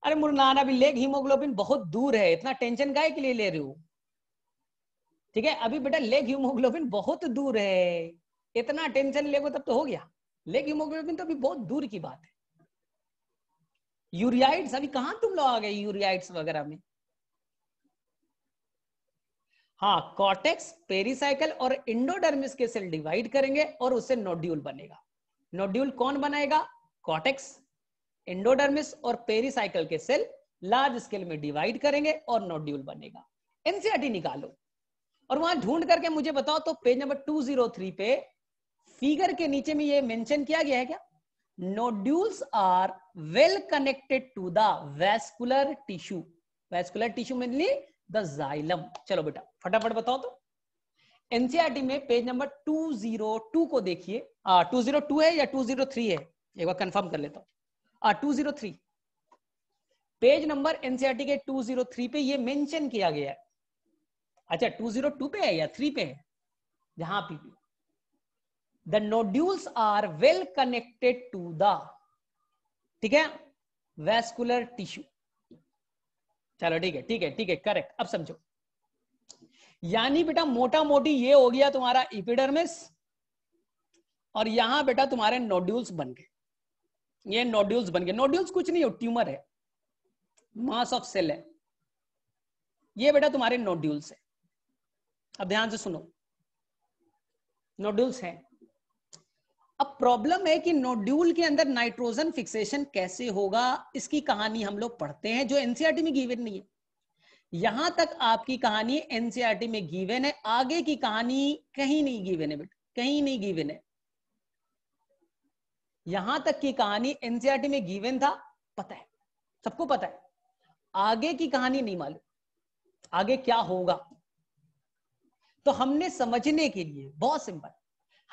अरे मुरनाना भी लेग हीमोग्लोबिन बहुत दूर है इतना टेंशन गाय के लिए ले रही हो ठीक है अभी बेटा लेग हीमोग्लोबिन बहुत दूर है इतना टेंशन ले तब तो हो गया लेकिन हीमोग्लोबिन तो अभी बहुत दूर की बात है यूरियाइड्स अभी कहां तुम लोग आ गए यूरियाइड्स वगैरह में हाँ कॉटेक्स पेरिसाइकल और इंडोडर्मिस के सेल डिवाइड करेंगे और उससे नोड्यूल बनेगा नोड्यूल कौन बनाएगा कॉटेक्स इंडोडर्मिस और पेरिसाइकल के सेल लार्ज स्केल में डिवाइड करेंगे और नोड्यूल बनेगा एनसीआरटी निकालो और वहां ढूंढ करके मुझे बताओ तो पेज नंबर 203 पे फिगर के नीचे में ये मेंशन किया गया है क्या nodules are well connected to the vascular tissue vascular tissue mainly the xylem चलो बेटा फटाफट बताओ तो एनसीआरटी e में पेज नंबर 202 को देखिए टू जीरो टू है या 203 है एक बार कंफर्म कर लेता हूं two zero three page number NCERT के 203 पे ये मेंशन किया गया है अच्छा 202 पे है या 3 पे है जहां पी the nodules are well connected to the ठीक है वेस्कुलर टिश्यू चलो ठीक है ठीक है ठीक है करेक्ट अब समझो यानी बेटा मोटा मोटी ये हो गया तुम्हारा इपिडर्मिस और यहां बेटा तुम्हारे नोड्यूल्स बन गए ये नोड्यूल्स बन गए नोड्यूल्स कुछ नहीं हो ट्यूमर है मास ऑफ सेल है ये बेटा तुम्हारे नोड्यूल्स है अब ध्यान से सुनो नोड्यूल्स हैं अब प्रॉब्लम है कि नोड्यूल के अंदर नाइट्रोजन फिक्सेशन कैसे होगा इसकी कहानी हम लोग पढ़ते हैं जो एनसीआरटी e में गिवन नहीं है यहां तक आपकी कहानी एनसीआरटी e में गिवन है आगे की कहानी कहीं नहीं गिवन है बेटा कहीं नहीं गिवन है यहां तक की कहानी एनसीआरटी e में गिवन था पता है सबको पता है आगे की कहानी नहीं मालूम आगे क्या होगा तो हमने समझने के लिए बहुत सिंपल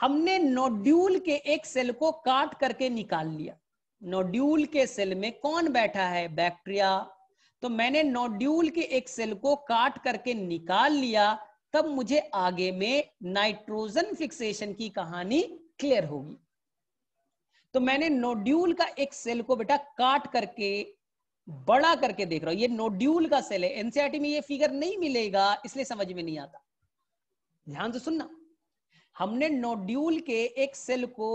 हमने नोड्यूल के एक सेल को काट करके निकाल लिया नोड्यूल के सेल में कौन बैठा है बैक्टीरिया तो मैंने नोड्यूल के एक सेल को काट करके निकाल लिया तब मुझे आगे में नाइट्रोजन फिक्सेशन की कहानी क्लियर होगी तो मैंने नोड्यूल का एक सेल को बेटा काट करके बड़ा करके देख रहा हूं ये नोड्यूल का सेल है एनसीआरटी में ये फिगर नहीं मिलेगा इसलिए समझ में नहीं आता ध्यान से सुनना हमने नोड्यूल के एक सेल को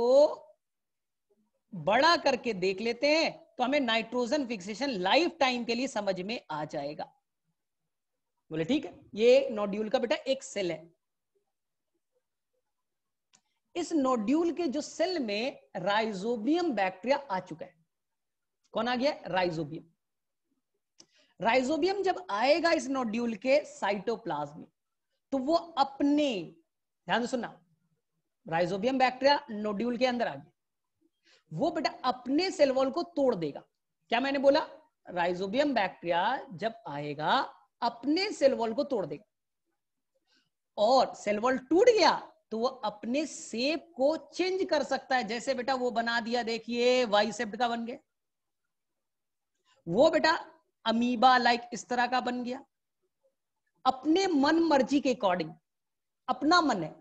बड़ा करके देख लेते हैं तो हमें नाइट्रोजन फिक्सेशन लाइफ टाइम के लिए समझ में आ जाएगा बोले ठीक है ये नोड्यूल का बेटा एक सेल है इस नोड्यूल के जो सेल में राइजोबियम बैक्टीरिया आ चुका है कौन आ गया राइजोबियम राइजोबियम जब आएगा इस नोड्यूल के साइटोप्लाज्म में तो वो अपने ध्यान सुनना राइजोबियम बैक्टीरिया नोड्यूल के अंदर आ गया वो बेटा अपने सेल वॉल को तोड़ देगा क्या मैंने बोला राइजोबियम बैक्टीरिया जब आएगा अपने सेल वॉल को तोड़ देगा और सेल वॉल टूट गया तो वो अपने सेप को चेंज कर सकता है जैसे बेटा वो बना दिया देखिए वाई सेप्ट का बन गया वो बेटा अमीबा लाइक इस तरह का बन गया अपने मन मर्जी के अकॉर्डिंग अपना मन है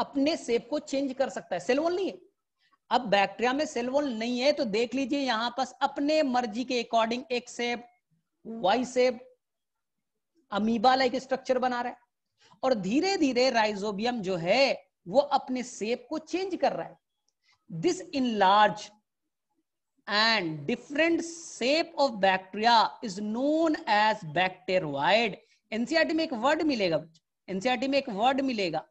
अपने सेप को चेंज कर सकता है सेलवोल नहीं है अब बैक्टीरिया में सेलवोल नहीं है तो देख लीजिए यहां पर अपने मर्जी के अकॉर्डिंग एक सेप वाई सेप अमीबा लाइक स्ट्रक्चर बना रहा है और धीरे धीरे राइजोबियम जो है वो अपने सेप को चेंज कर रहा है this in large and different shape of bacteria is known as bacteroid NCERT e में एक वर्ड मिलेगा एनसीआरटी e में एक वर्ड मिलेगा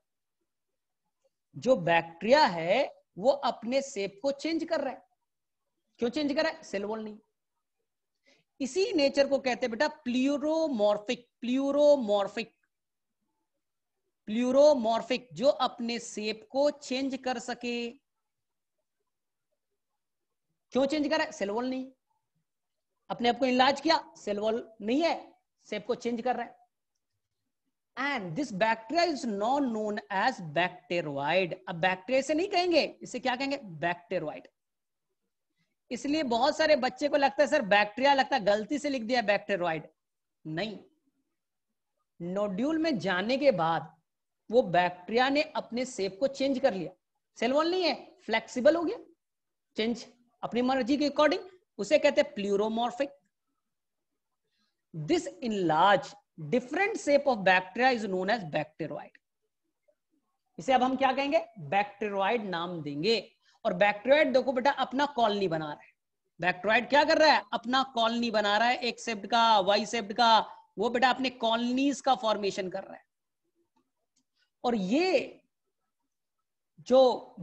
जो बैक्टीरिया है वो अपने सेप को चेंज कर रहा है क्यों चेंज कर रहा है सेल वॉल नहीं इसी नेचर को कहते हैं बेटा प्लूरोमोर्फिक प्लूरोमोर्फिक प्लूरोमोर्फिक जो अपने सेप को चेंज कर सके क्यों चेंज कर रहा है सेलवॉल नहीं अपने आप को इलाज किया सेलवॉल नहीं है सेप को चेंज कर रहा है and this bacteria is not known as bacteroid अब बैक्टेरिया से नहीं कहेंगे इसे क्या कहेंगे बैक्टेरॉइड इसलिए बहुत सारे बच्चे को लगता है सर बैक्टीरिया लगता है गलती से लिख दिया बैक्टेरॉइड नहीं नोड्यूल में जाने के बाद वो बैक्टीरिया ने अपने सेप को चेंज कर लिया सेल वॉल नहीं है फ्लेक्सिबल हो गया चेंज अपनी मर्जी के अकॉर्डिंग उसे कहते हैं pleomorphic this enlarge different shape of bacteria is known as bacteroid इसे अब हम क्या कहेंगे बैक्टेरॉइड नाम देंगे और बैक्टेरॉइड देखो बेटा अपना कॉलोनी बना रहा है बैक्टेरॉइड क्या कर रहा है अपना कॉलोनी बना रहा है एक सेप्ट का वाई सेप्ट का वो बेटा अपने कॉलोनीज का फॉर्मेशन कर रहा है और ये जो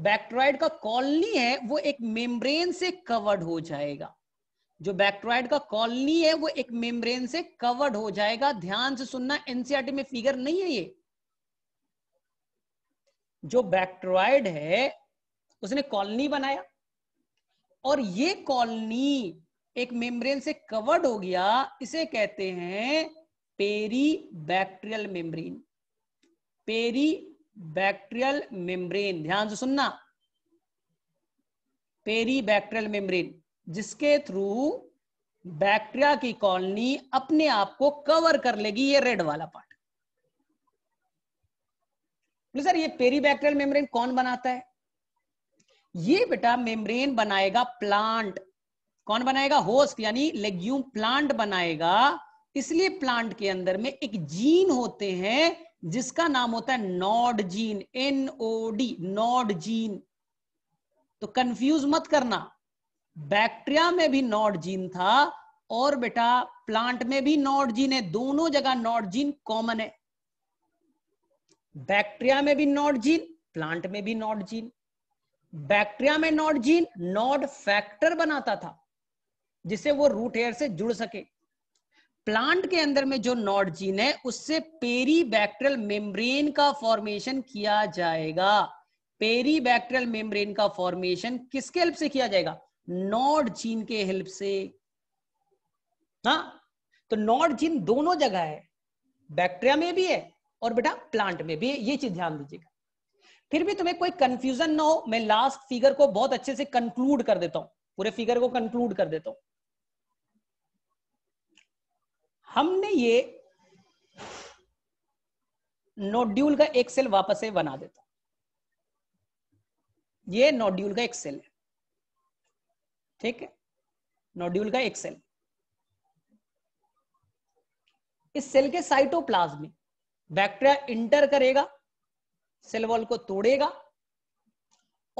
बैक्टेरॉइड का कॉलोनी है वो एक मेम्ब्रेन से कवर्ड हो जाएगा जो बैक्ट्रॉइड का कॉलोनी है वो एक मेम्ब्रेन से कवर्ड हो जाएगा ध्यान से सुनना एनसीआरटी में फिगर नहीं है ये जो बैक्ट्रॉइड है उसने कॉलोनी बनाया और ये कॉलोनी एक मेम्ब्रेन से कवर्ड हो गया इसे कहते हैं peri bacterial membrane peri bacterial membrane ध्यान से सुनना पेरी बैक्ट्रियल मेम्ब्रेन जिसके थ्रू बैक्टीरिया की कॉलोनी अपने आप को कवर कर लेगी ये रेड वाला पार्ट सर ये पेरी बैक्टीरियल मेम्ब्रेन कौन बनाता है ये बेटा मेम्ब्रेन बनाएगा प्लांट कौन बनाएगा होस्ट यानी लेग्यूम प्लांट बनाएगा इसलिए प्लांट के अंदर में एक जीन होते हैं जिसका नाम होता है nod gene NOD nod gene तो कंफ्यूज मत करना बैक्टीरिया में भी नॉट जीन था और बेटा प्लांट में भी नॉट जीन है दोनों जगह नॉट जीन कॉमन है बैक्टीरिया में भी नॉट जीन प्लांट में भी नॉट जीन बैक्टीरिया में नॉट जीन नॉट फैक्टर बनाता था जिससे वो रूट हेयर से जुड़ सके प्लांट के अंदर में जो नॉट जीन है उससे पेरी बैक्टेरियल मेम्ब्रेन का फॉर्मेशन किया जाएगा पेरी बैक्टेरियल मेम्ब्रेन का फॉर्मेशन किसके हेल्प से किया जाएगा नॉर्ड चीन के हेल्प से हा तो नॉर्ड जीन दोनों जगह है बैक्टीरिया में भी है और बेटा प्लांट में भी है ये चीज ध्यान दीजिएगा फिर भी तुम्हें कोई कंफ्यूजन ना हो मैं लास्ट फिगर को बहुत अच्छे से कंक्लूड कर देता हूं पूरे फिगर को कंक्लूड कर देता हूं हमने ये नोड्यूल का एक सेल वापस से बना देता ये नोड्यूल का एक सेल ठीक है नोड्यूल का एक सेल इस सेल के साइटोप्लाज्म में बैक्टीरिया इंटर करेगा सेल वॉल को तोड़ेगा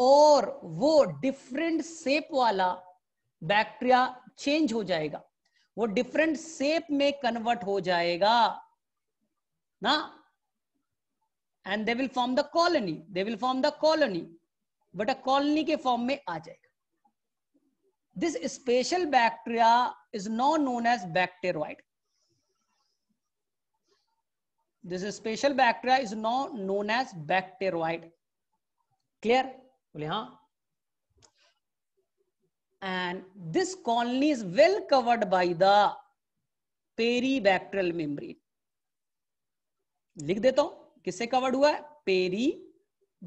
और वो डिफरेंट शेप वाला बैक्टीरिया चेंज हो जाएगा वो डिफरेंट शेप में कन्वर्ट हो जाएगा ना and they will form the colony they will form the colony but a colony के फॉर्म में आ जाएगा This special bacteria is now known as bacteroid. This special bacteria is now known as bacteroid. Clear? bole ha and this colony is well covered by the peribacterial membrane. लिख देता हूं किससे कवर्ड हुआ है पेरी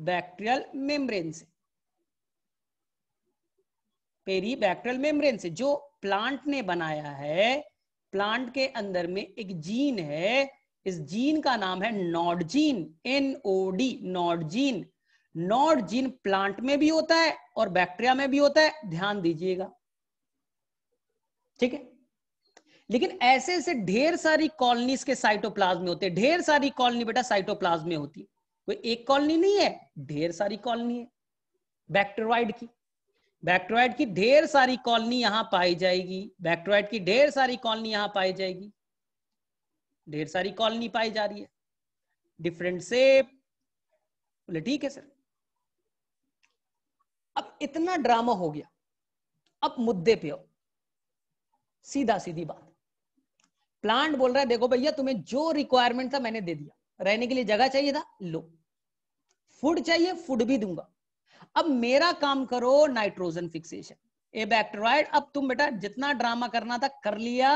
बैक्टीरियल मेम्ब्रेन से पेरीबैक्टरल मेम्ब्रेन से जो प्लांट ने बनाया है प्लांट के अंदर में एक जीन है इस जीन का नाम है nod gene N O D nod gene nod gene plant में भी होता है और बैक्टीरिया में भी होता है ध्यान दीजिएगा ठीक है लेकिन ऐसे ऐसे ढेर सारी कॉलोनीज के साइटोप्लाज्म में होते हैं ढेर सारी कॉलोनी बेटा साइटोप्लाज्म में होती है कोई एक कॉलोनी नहीं है ढेर सारी कॉलोनी है बैक्टेरॉइड की बैक्ट्रॉइड की ढेर सारी कॉलोनी यहां पाई जाएगी बैक्ट्रॉइड की ढेर सारी कॉलोनी यहां पाई जाएगी ढेर सारी कॉलोनी पाई जा रही है डिफरेंट सेप बोले ठीक है सर अब इतना ड्रामा हो गया अब मुद्दे पे हो सीधा सीधी बात प्लांट बोल रहा है देखो भैया तुम्हें जो रिक्वायरमेंट था मैंने दे दिया रहने के लिए जगह चाहिए था लो फूड चाहिए फूड भी दूंगा अब मेरा काम करो नाइट्रोजन फिक्सेशन ए बैक्टेरॉइड अब तुम बेटा जितना ड्रामा करना था कर लिया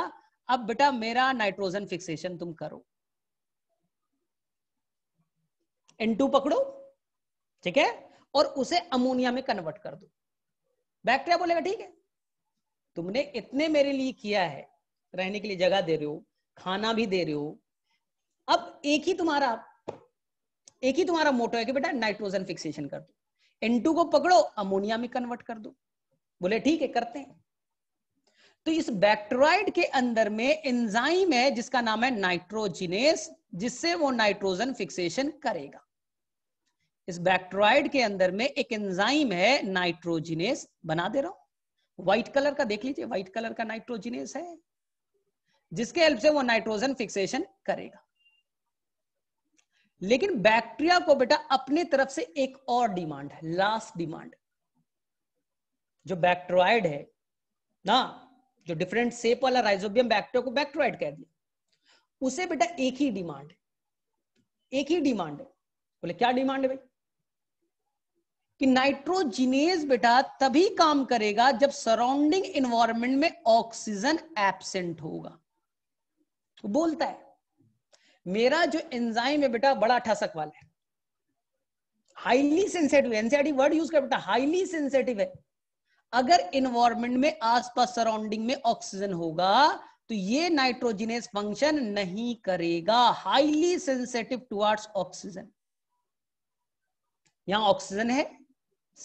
अब बेटा मेरा नाइट्रोजन फिक्सेशन तुम करो एन पकड़ो ठीक है और उसे अमोनिया में कन्वर्ट कर दो बैक्टीरिया बोलेगा ठीक है तुमने इतने मेरे लिए किया है रहने के लिए जगह दे रहे हो खाना भी दे रहे हो अब एक ही तुम्हारा एक ही तुम्हारा मोटो है कि बेटा नाइट्रोजन फिक्सेशन कर दो एन को पकड़ो अमोनिया में कन्वर्ट कर दो बोले ठीक है करते हैं तो इस बैक्टेराइड के अंदर में एंजाइम है जिसका नाम है नाइट्रोजिनेस जिससे वो नाइट्रोजन फिक्सेशन करेगा इस बैक्टेराइड के अंदर में एक एंजाइम है नाइट्रोजिनेस बना दे रहा हूं व्हाइट कलर का देख लीजिए व्हाइट कलर का नाइट्रोजिनेस है जिसके हेल्प से वो नाइट्रोजन फिक्सेशन करेगा लेकिन बैक्टीरिया को बेटा अपने तरफ से एक और डिमांड है लास्ट डिमांड जो बैक्ट्रॉइड है ना जो डिफरेंट सेप वाला राइजोबियम बैक्टीरिया को बैक्ट्रॉइड कह दिया उसे बेटा एक ही डिमांड है एक ही डिमांड है बोले क्या डिमांड है भाई कि नाइट्रोजिनेज बेटा तभी काम करेगा जब सराउंडिंग इन्वायरमेंट में ऑक्सीजन एबसेंट होगा तो बोलता है मेरा जो एंजाइम है बेटा बड़ा ठसक अच्छा वाला है highly sensitive NCERT word use कर बेटा हाईली सेंसेटिव है अगर इन्वायरमेंट में आसपास सराउंडिंग में ऑक्सीजन होगा तो ये नाइट्रोजिनेस फंक्शन नहीं करेगा हाईली सेंसेटिव टुवर्ड्स ऑक्सीजन यहां ऑक्सीजन है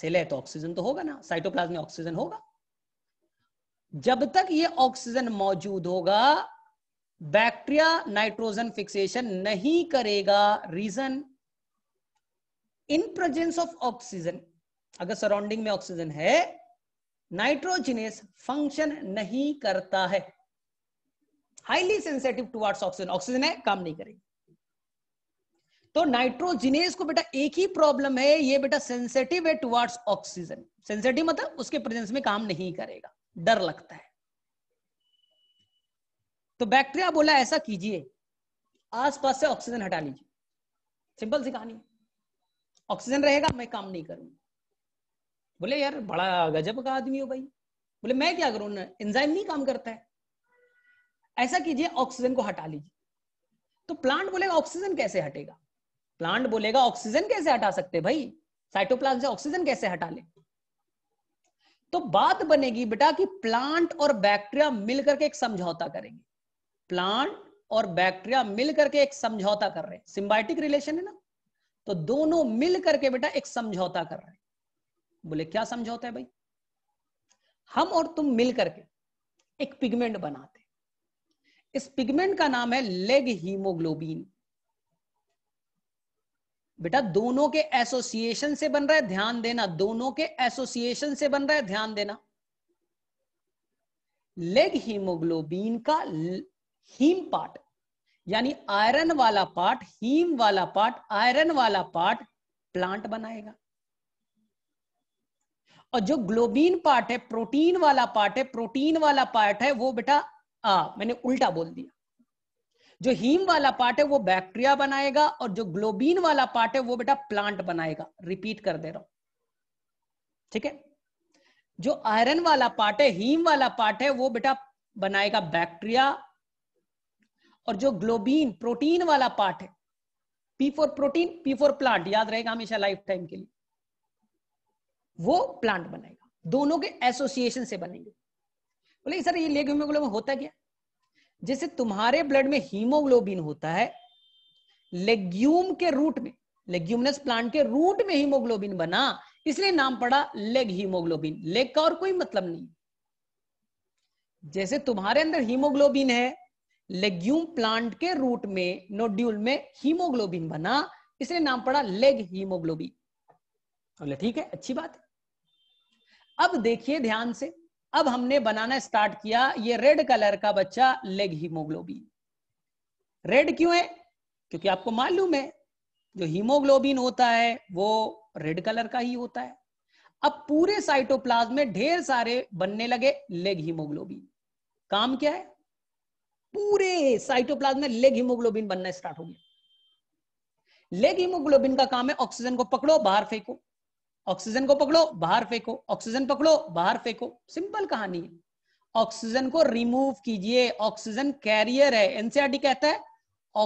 सेल है तो ऑक्सीजन तो होगा ना साइटोप्लाज्म में ऑक्सीजन होगा जब तक ये ऑक्सीजन मौजूद होगा बैक्टीरिया नाइट्रोजन फिक्सेशन नहीं करेगा reason in presence of oxygen अगर सराउंडिंग में ऑक्सीजन है नाइट्रोजिनेस फंक्शन नहीं करता है highly sensitive towards oxygen oxygen है काम नहीं करेगी तो नाइट्रोजिनेस को बेटा एक ही प्रॉब्लम है ये बेटा सेंसेटिव है टुवर्ड्स ऑक्सीजन सेंसेटिव मतलब उसके प्रेजेंस में काम नहीं करेगा डर लगता है तो बैक्टीरिया बोला ऐसा कीजिए आसपास से ऑक्सीजन हटा लीजिए सिंपल सी कहानी ऑक्सीजन रहेगा मैं काम नहीं करूंगा बोले यार बड़ा गजब का आदमी हो भाई बोले मैं क्या करूं एंजाइम नहीं काम करता है ऐसा कीजिए ऑक्सीजन को हटा लीजिए तो प्लांट बोलेगा ऑक्सीजन कैसे हटेगा प्लांट बोलेगा ऑक्सीजन कैसे हटा सकते भाई साइटोप्लाज्म से ऑक्सीजन कैसे हटा ले तो बात बनेगी बेटा कि प्लांट और बैक्टीरिया मिलकर के एक समझौता करेंगे प्लांट और बैक्टीरिया मिलकर के एक समझौता कर रहे हैं सिम्बायोटिक रिलेशन है ना तो दोनों मिल करके बेटा एक समझौता कर रहे हैं बोले क्या समझौता है भाई हम और तुम मिल करके एक पिगमेंट बनाते इस पिगमेंट का नाम है लेग हीमोग्लोबिन बेटा दोनों के एसोसिएशन से बन रहा है ध्यान देना दोनों के एसोसिएशन से बन रहा है ध्यान देना लेग हीमोग्लोबिन का हीम पार्ट यानी आयरन वाला पार्ट हीम वाला पार्ट आयरन वाला पार्ट प्लांट बनाएगा और जो ग्लोबिन पार्ट है प्रोटीन वाला पार्ट है प्रोटीन वाला पार्ट है वो बेटा आ, मैंने उल्टा बोल दिया जो हीम वाला पार्ट है वो बैक्टीरिया बनाएगा और जो ग्लोबिन वाला पार्ट है वो बेटा प्लांट बनाएगा रिपीट कर दे रहा हूं ठीक है जो आयरन वाला पार्ट है हीम वाला पार्ट है वो बेटा बनाएगा बैक्टीरिया और जो ग्लोबिन प्रोटीन वाला पार्ट है P four protein P four plant याद रहेगा हमेशा लाइफ टाइम के लिए वो प्लांट बनाएगा दोनों के एसोसिएशन से बनेंगे बोले सर ये लेग होता क्या जैसे तुम्हारे ब्लड में हीमोग्लोबिन होता है लेग्यूम के रूट में लेग्यूमनस प्लांट के रूट में हीमोग्लोबिन बना इसलिए नाम पड़ा लेग हीमोग्लोबिन लेग का और कोई मतलब नहीं जैसे तुम्हारे अंदर हीमोग्लोबिन है लेग्यूम प्लांट के रूट में नोड्यूल में हीमोग्लोबिन बना इसने नाम पड़ा लेग हीमोग्लोबिन बोले ठीक है अच्छी बात है अब देखिए ध्यान से अब हमने बनाना स्टार्ट किया ये रेड कलर का बच्चा लेग हीमोग्लोबिन रेड क्यों है क्योंकि आपको मालूम है जो हीमोग्लोबिन होता है वो रेड कलर का ही होता है अब पूरे साइटोप्लाज्म में ढेर सारे बनने लगे लेग हीमोग्लोबिन काम क्या है पूरे साइटोप्लाज्म में लेग हीमोग्लोबिन बनना स्टार्ट हो गया लेग हीमोग्लोबिन का काम है ऑक्सीजन को पकड़ो बाहर फेंको ऑक्सीजन को पकड़ो बाहर फेंको ऑक्सीजन पकड़ो बाहर फेंको सिंपल कहानी है ऑक्सीजन को रिमूव कीजिए ऑक्सीजन कैरियर है एनसीआरटी e कहता है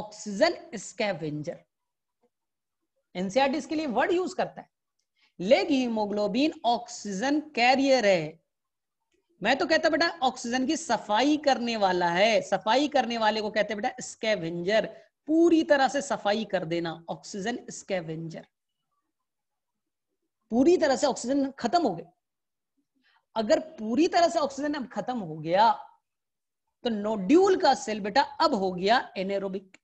ऑक्सीजन स्कैवेंजर एनसीआरटी इसके लिए वर्ड यूज करता है लेग हीमोग्लोबिन ऑक्सीजन कैरियर है मैं तो कहता बेटा ऑक्सीजन की सफाई करने वाला है सफाई करने वाले को कहते बेटा स्केवेंजर पूरी तरह से सफाई कर देना ऑक्सीजन स्केवेंजर पूरी तरह से ऑक्सीजन खत्म हो गया अगर पूरी तरह से ऑक्सीजन अब खत्म हो गया तो नोड्यूल का सेल बेटा अब हो गया एनेरोबिक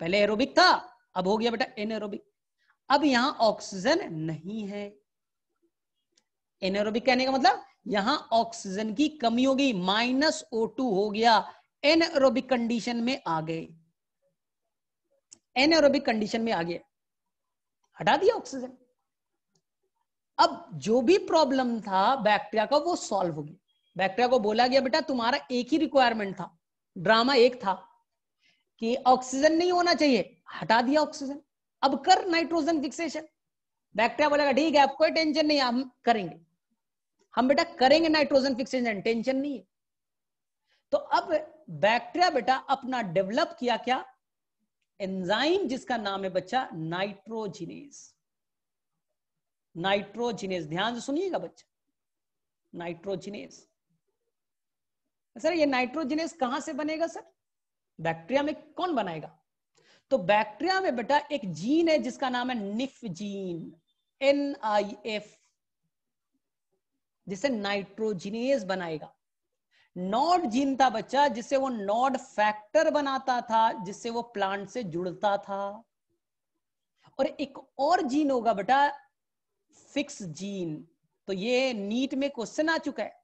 पहले एरोबिक था अब हो गया बेटा एनेरोबिक अब यहां ऑक्सीजन नहीं है एनेरोबिक कहने का मतलब यहां ऑक्सीजन की कमी हो गई माइनस ओ टू हो गया एनएरोबिक कंडीशन में आ गए एनएरोबिक कंडीशन में आ गए हटा दिया ऑक्सीजन अब जो भी प्रॉब्लम था बैक्टीरिया का वो सॉल्व होगी बैक्टीरिया को बोला गया बेटा तुम्हारा एक ही रिक्वायरमेंट था ड्रामा एक था कि ऑक्सीजन नहीं होना चाहिए हटा दिया ऑक्सीजन अब कर नाइट्रोजन फिक्सेशन बैक्टीरिया बोलेगा ठीक है आपको टेंशन नहीं हम करेंगे हम बेटा करेंगे नाइट्रोजन फिक्सेशन टेंशन नहीं है तो अब बैक्टीरिया बेटा अपना डेवलप किया क्या एंजाइम जिसका नाम है बच्चा नाइट्रोजिनेस नाइट्रोजिनेस ध्यान से सुनिएगा बच्चा नाइट्रोजिनेस सर ये नाइट्रोजिनेस कहां से बनेगा सर बैक्टीरिया में कौन बनाएगा तो बैक्टीरिया में बेटा एक जीन है जिसका नाम है nif gene N I F जिसे नाइट्रोजीनियस बनाएगा नॉड जीन था बच्चा जिससे वो नॉड फैक्टर बनाता था जिससे वो प्लांट से जुड़ता था और एक और जीन होगा बेटा फिक्स जीन तो ये नीट में क्वेश्चन आ चुका है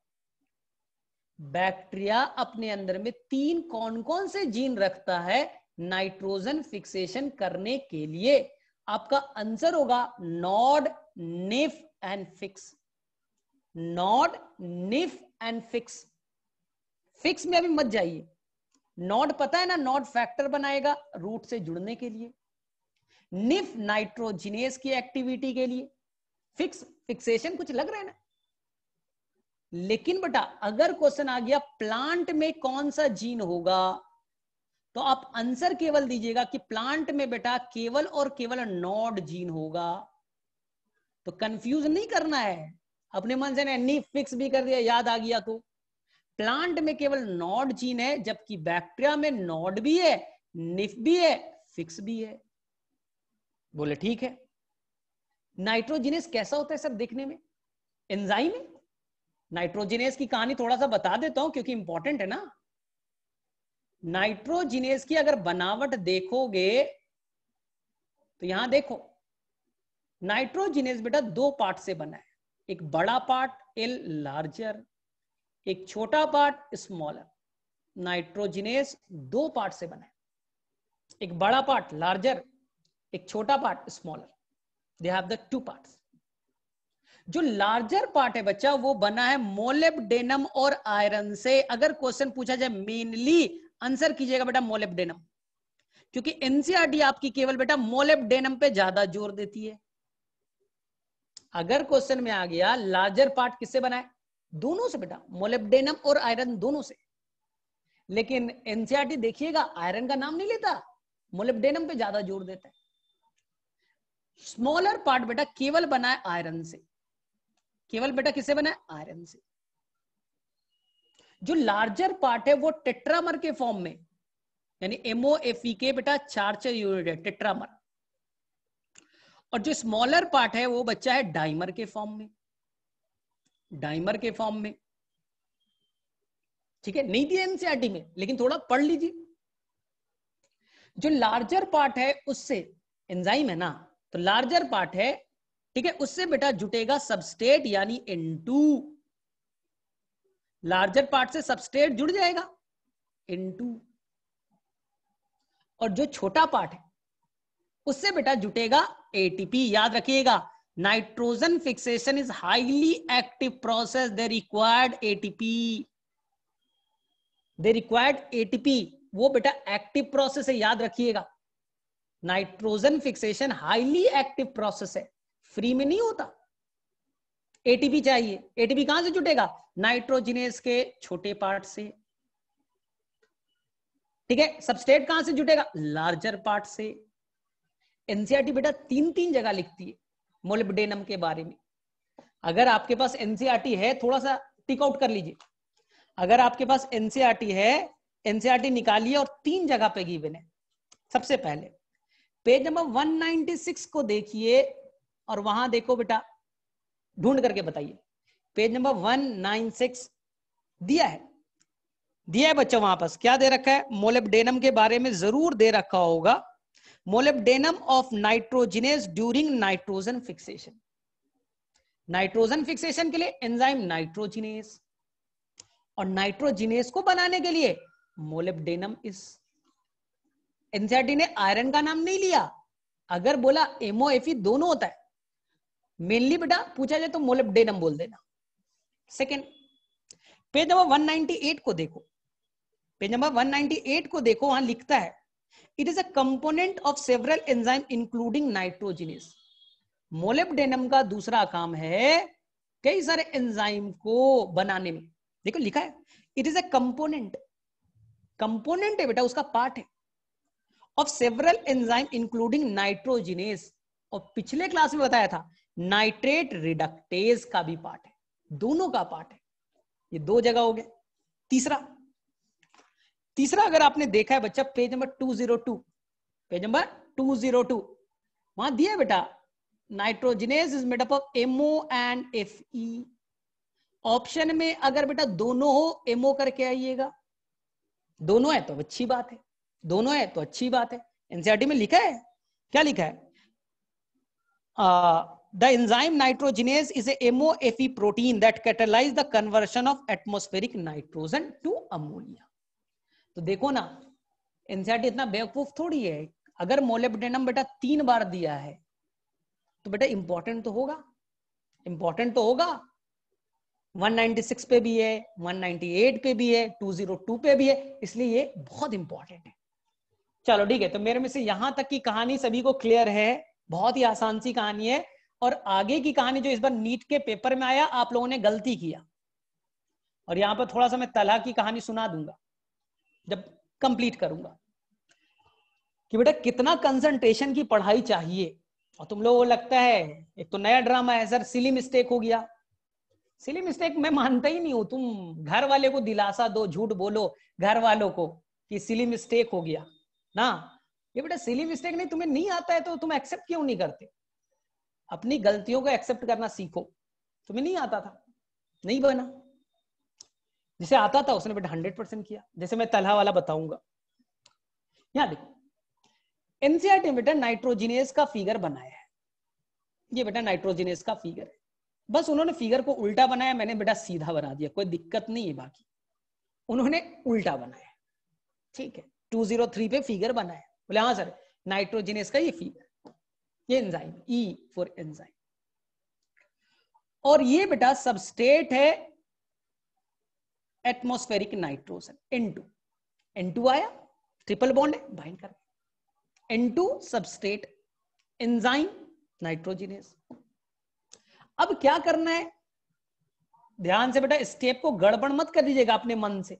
बैक्टीरिया अपने अंदर में तीन कौन कौन से जीन रखता है नाइट्रोजन फिक्सेशन करने के लिए आपका आंसर होगा nod nif and fix nod nif and fix fix में अभी मत जाइए नॉट पता है ना नॉट फैक्टर बनाएगा रूट से जुड़ने के लिए निफ नाइट्रोजिनेस की एक्टिविटी के लिए फिक्स फिक्सेशन कुछ लग रहा है ना लेकिन बेटा अगर क्वेश्चन आ गया प्लांट में कौन सा जीन होगा तो आप आंसर केवल दीजिएगा कि प्लांट में बेटा केवल और केवल नॉड जीन होगा तो कंफ्यूज नहीं करना है अपने मन से नी फिक्स भी कर दिया याद आ गया तो प्लांट में केवल नॉड जीन है जबकि बैक्टीरिया में नॉड भी है निफ भी है फिक्स भी है बोले ठीक है नाइट्रोजिनेस कैसा होता है सर देखने में एंजाइम है नाइट्रोजिनेस की कहानी थोड़ा सा बता देता हूं क्योंकि इंपॉर्टेंट है ना नाइट्रोजिनेस की अगर बनावट देखोगे तो यहां देखो नाइट्रोजिनेस बेटा दो पार्ट से बना है एक बड़ा पार्ट एल लार्जर एक छोटा पार्ट स्मॉलर नाइट्रोजिनेस दो पार्ट से बना है एक बड़ा पार्ट लार्जर एक छोटा part smaller they have the two parts जो लार्जर पार्ट है बच्चा वो बना है मोलेबडेनम और आयरन से अगर क्वेश्चन पूछा जाए मेनली आंसर कीजिएगा बेटा मोलेबडेनम क्योंकि एनसीआरटी e आपकी केवल बेटा मोलेबडेनम पे ज्यादा जोर देती है अगर क्वेश्चन में आ गया लार्जर पार्ट किससे बनाए दोनों से बेटा मोलिब्डेनम और आयरन दोनों से लेकिन एनसीआरटी e देखिएगा आयरन का नाम नहीं लेता मोलिब्डेनम पे ज्यादा जोर देता है स्मॉलर पार्ट बेटा केवल बनाए आयरन से केवल बेटा किससे बनाए आयरन से जो लार्जर पार्ट है वो टेट्रामर के फॉर्म में यानी एमओ एफ के बेटा चार चार यूनिट है टेट्रामर और जो स्मॉलर पार्ट है वो बच्चा है डाइमर के फॉर्म में डाइमर के फॉर्म में ठीक है नहीं दिया एनसीआरटी e में लेकिन थोड़ा पढ़ लीजिए जो लार्जर पार्ट है उससे एंजाइम है ना तो लार्जर पार्ट है ठीक है उससे बेटा जुटेगा सबस्टेट यानी टू लार्जर पार्ट से सबस्टेट जुड़ जाएगा N2 और जो छोटा पार्ट है उससे बेटा जुटेगा एटीपी याद रखिएगा nitrogen fixation is highly active process they required ATP they required ATP वो बेटा एक्टिव प्रोसेस है याद रखिएगा nitrogen fixation highly active process है फ्री में नहीं होता एटीपी चाहिए एटीपी कहां से जुटेगा नाइट्रोजिनेस के छोटे पार्ट से ठीक है सबस्टेट कहां से जुटेगा लार्जर पार्ट से एनसीआरटी बेटा तीन तीन जगह लिखती है मोलिबडेनम के बारे में अगर आपके पास एनसीआरटी है थोड़ा सा टिक आउट कर लीजिए अगर आपके पास एनसीआरटी है एनसीआरटी निकालिए और तीन जगह पे गिवन है सबसे पहले पेज नंबर 196 को देखिए और वहां देखो बेटा ढूंढ करके बताइए पेज नंबर 196 दिया है दिया है बच्चों वहां पर क्या दे रखा है मोलिबडेनम के बारे में जरूर दे रखा होगा molybdenum of nitrogenase during nitrogen fixation nitrogen fixation के लिए एंजाइम नाइट्रोजिनेस और नाइट्रोजिनेस को बनाने के लिए मोलिब्डेनम इस एनसीआरटी ने आयरन का नाम नहीं लिया अगर बोला एमओएफई e दोनों होता है मेनली बेटा पूछा जाए तो मोलिब्डेनम बोल देना सेकेंड पेज नंबर 198 को देखो पेज नंबर 198 को देखो वहां लिखता है it is a component of several enzyme including nitrogenase molybdenum का दूसरा काम है कई सारे एंजाइम को बनाने में देखो लिखा है it is a component component है बेटा उसका पार्ट है of several enzyme including nitrogenase और पिछले क्लास में बताया था नाइट्रेट रिडक्टेज का भी पार्ट है दोनों का पार्ट है ये दो जगह हो गया तीसरा तीसरा अगर आपने देखा है बच्चा पेज नंबर 202 पेज नंबर 202 वहां दिया बेटा nitrogenase is made up of M O and F option में अगर बेटा दोनों हो एमओ करके आइएगा दोनों है तो अच्छी बात है दोनों है तो अच्छी बात है एनसीआरटी e में लिखा है क्या लिखा है the enzyme nitrogenase is M O F protein that catalyse the conversion of atmospheric nitrogen to ammonia तो देखो ना एनसीआरटी इतना बेवकूफ थोड़ी है अगर मोलेबेनम बेटा तीन बार दिया है तो बेटा इंपॉर्टेंट तो होगा इंपॉर्टेंट तो होगा 196 पे भी है 198 पे भी है 202 पे भी है इसलिए ये बहुत इंपॉर्टेंट है चलो ठीक है तो मेरे में से यहां तक की कहानी सभी को क्लियर है बहुत ही आसान सी कहानी है और आगे की कहानी जो इस बार नीट के पेपर में आया आप लोगों ने गलती किया और यहां पर थोड़ा सा मैं तला की कहानी सुना दूंगा जब कंप्लीट करूंगा कि बेटा कितना कंसंट्रेशन की पढ़ाई चाहिए और तुम लोगों को लगता है एक तो नया ड्रामा है सर सिली मिस्टेक हो गया सिली मिस्टेक मैं मानता ही नहीं हूं तुम घर वाले को दिलासा दो झूठ बोलो घर वालों को कि सिली मिस्टेक हो गया ना ये बेटा सिली मिस्टेक नहीं तुम्हें नहीं आता है तो तुम एक्सेप्ट क्यों नहीं करते अपनी गलतियों को एक्सेप्ट करना सीखो तुम्हें नहीं आता था नहीं बना जिसे आता था उसने बट हंड्रेड परसेंट किया जैसे मैं तलहा वाला बताऊंगा यहां देखो एनसीआरटी e में बेटा नाइट्रोजिनेस का फिगर बनाया है ये बेटा नाइट्रोजिनेस का फिगर है बस उन्होंने फिगर को उल्टा बनाया मैंने बेटा सीधा बना दिया कोई दिक्कत नहीं है बाकी उन्होंने उल्टा बनाया ठीक है 203 पे फिगर बनाया बोले हाँ सर नाइट्रोजिनेस का ये फिगर ये एंजाइम ई फॉर एंजाइम और ये बेटा सबस्टेट है atmospheric nitrogen N two N two आया ट्रिपल बॉन्ड है बाइंड कर N two substrate enzyme nitrogenase अब क्या करना है ध्यान से बेटा स्टेप को गड़बड़ मत कर दीजिएगा अपने मन से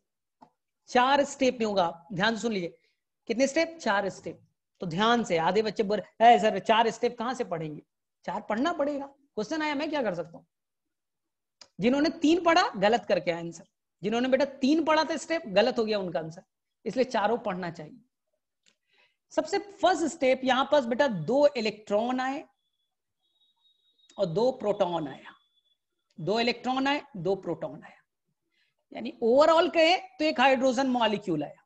चार स्टेप नहीं होगा ध्यान से सुन लीजिए कितने स्टेप चार स्टेप तो ध्यान से आधे बच्चे बोल है सर चार स्टेप कहां से पढ़ेंगे चार पढ़ना पड़ेगा क्वेश्चन आया मैं क्या कर सकता हूं जिन्होंने तीन पढ़ा गलत करके आंसर जिन्होंने बेटा तीन पढ़ा था स्टेप गलत हो गया उनका आंसर इसलिए चारों पढ़ना चाहिए सबसे फर्स्ट स्टेप यहां पर बेटा दो इलेक्ट्रॉन आए और दो प्रोटॉन आया दो इलेक्ट्रॉन आए दो प्रोटॉन आया यानी ओवरऑल कहे तो एक हाइड्रोजन मॉलिक्यूल आया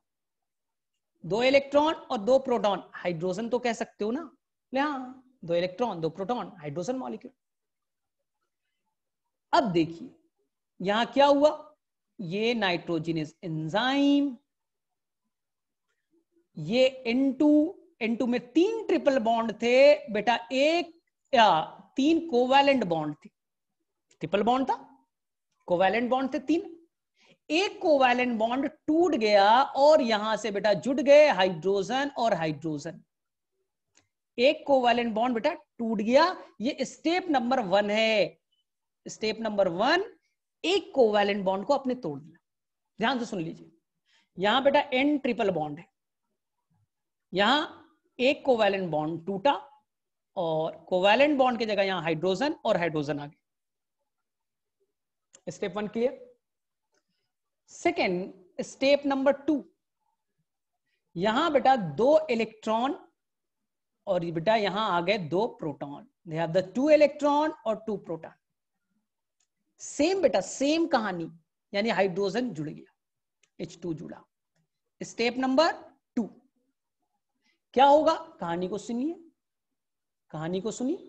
दो इलेक्ट्रॉन और दो प्रोटॉन हाइड्रोजन तो कह सकते हो ना हाँ दो इलेक्ट्रॉन दो प्रोटॉन हाइड्रोजन मॉलिक्यूल अब देखिए यहां क्या हुआ ये नाइट्रोजिनस एंजाइम ये N2 N2 में तीन ट्रिपल बॉन्ड थे बेटा एक या तीन कोवैलेंट बॉन्ड थे ट्रिपल बॉन्ड था कोवैलेंट बॉन्ड थे तीन एक कोवैलेंट बॉन्ड टूट गया और यहां से बेटा जुड़ गए हाइड्रोजन और हाइड्रोजन एक कोवैलेंट बॉन्ड बेटा टूट गया ये स्टेप नंबर वन है स्टेप नंबर वन एक कोवैलेंट बॉन्ड को अपने तोड़ दिया ध्यान से सुन लीजिए यहां बेटा एन ट्रिपल बॉन्ड है यहां एक कोवैलेंट बॉन्ड टूटा और कोवैलेंट बॉन्ड की जगह यहां हाइड्रोजन और हाइड्रोजन आ गए step one clear second step number two यहां बेटा दो इलेक्ट्रॉन और बेटा यहां आ गए दो proton they have the two electron और टू प्रोटॉन सेम बेटा सेम कहानी यानी हाइड्रोजन जुड़ गया एच टू जुड़ा स्टेप नंबर टू क्या होगा कहानी को सुनिए कहानी को सुनिए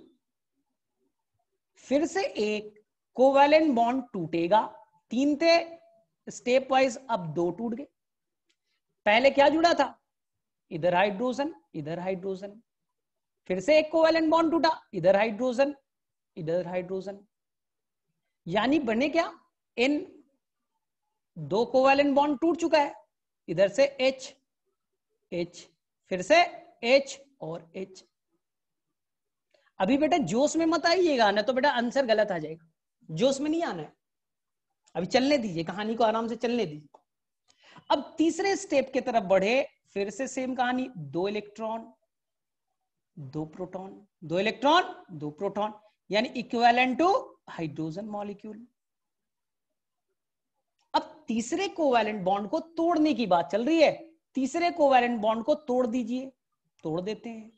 फिर से एक कोवेलेंट बॉन्ड टूटेगा तीन थे स्टेप वाइज अब दो टूट गए पहले क्या जुड़ा था इधर हाइड्रोजन इधर हाइड्रोजन फिर से एक कोवेलेंट बॉन्ड टूटा इधर हाइड्रोजन इधर हाइड्रोजन यानी बने क्या एन दो कोवेलेंट बॉन्ड टूट चुका है इधर से एच एच फिर से एच और एच अभी बेटा जोश में मत आइएगा ना तो बेटा आंसर गलत आ जाएगा जोश में नहीं आना है अभी चलने दीजिए कहानी को आराम से चलने दीजिए अब तीसरे स्टेप की तरफ बढ़े फिर से सेम कहानी दो इलेक्ट्रॉन दो प्रोटॉन दो इलेक्ट्रॉन दो प्रोटॉन यानी इक्वेलेंट टू हाइड्रोजन मॉलिक्यूल अब तीसरे कोवैलेंट बॉन्ड को तोड़ने की बात चल रही है तीसरे कोवैलेंट बॉन्ड को तोड़ दीजिए तोड़ देते हैं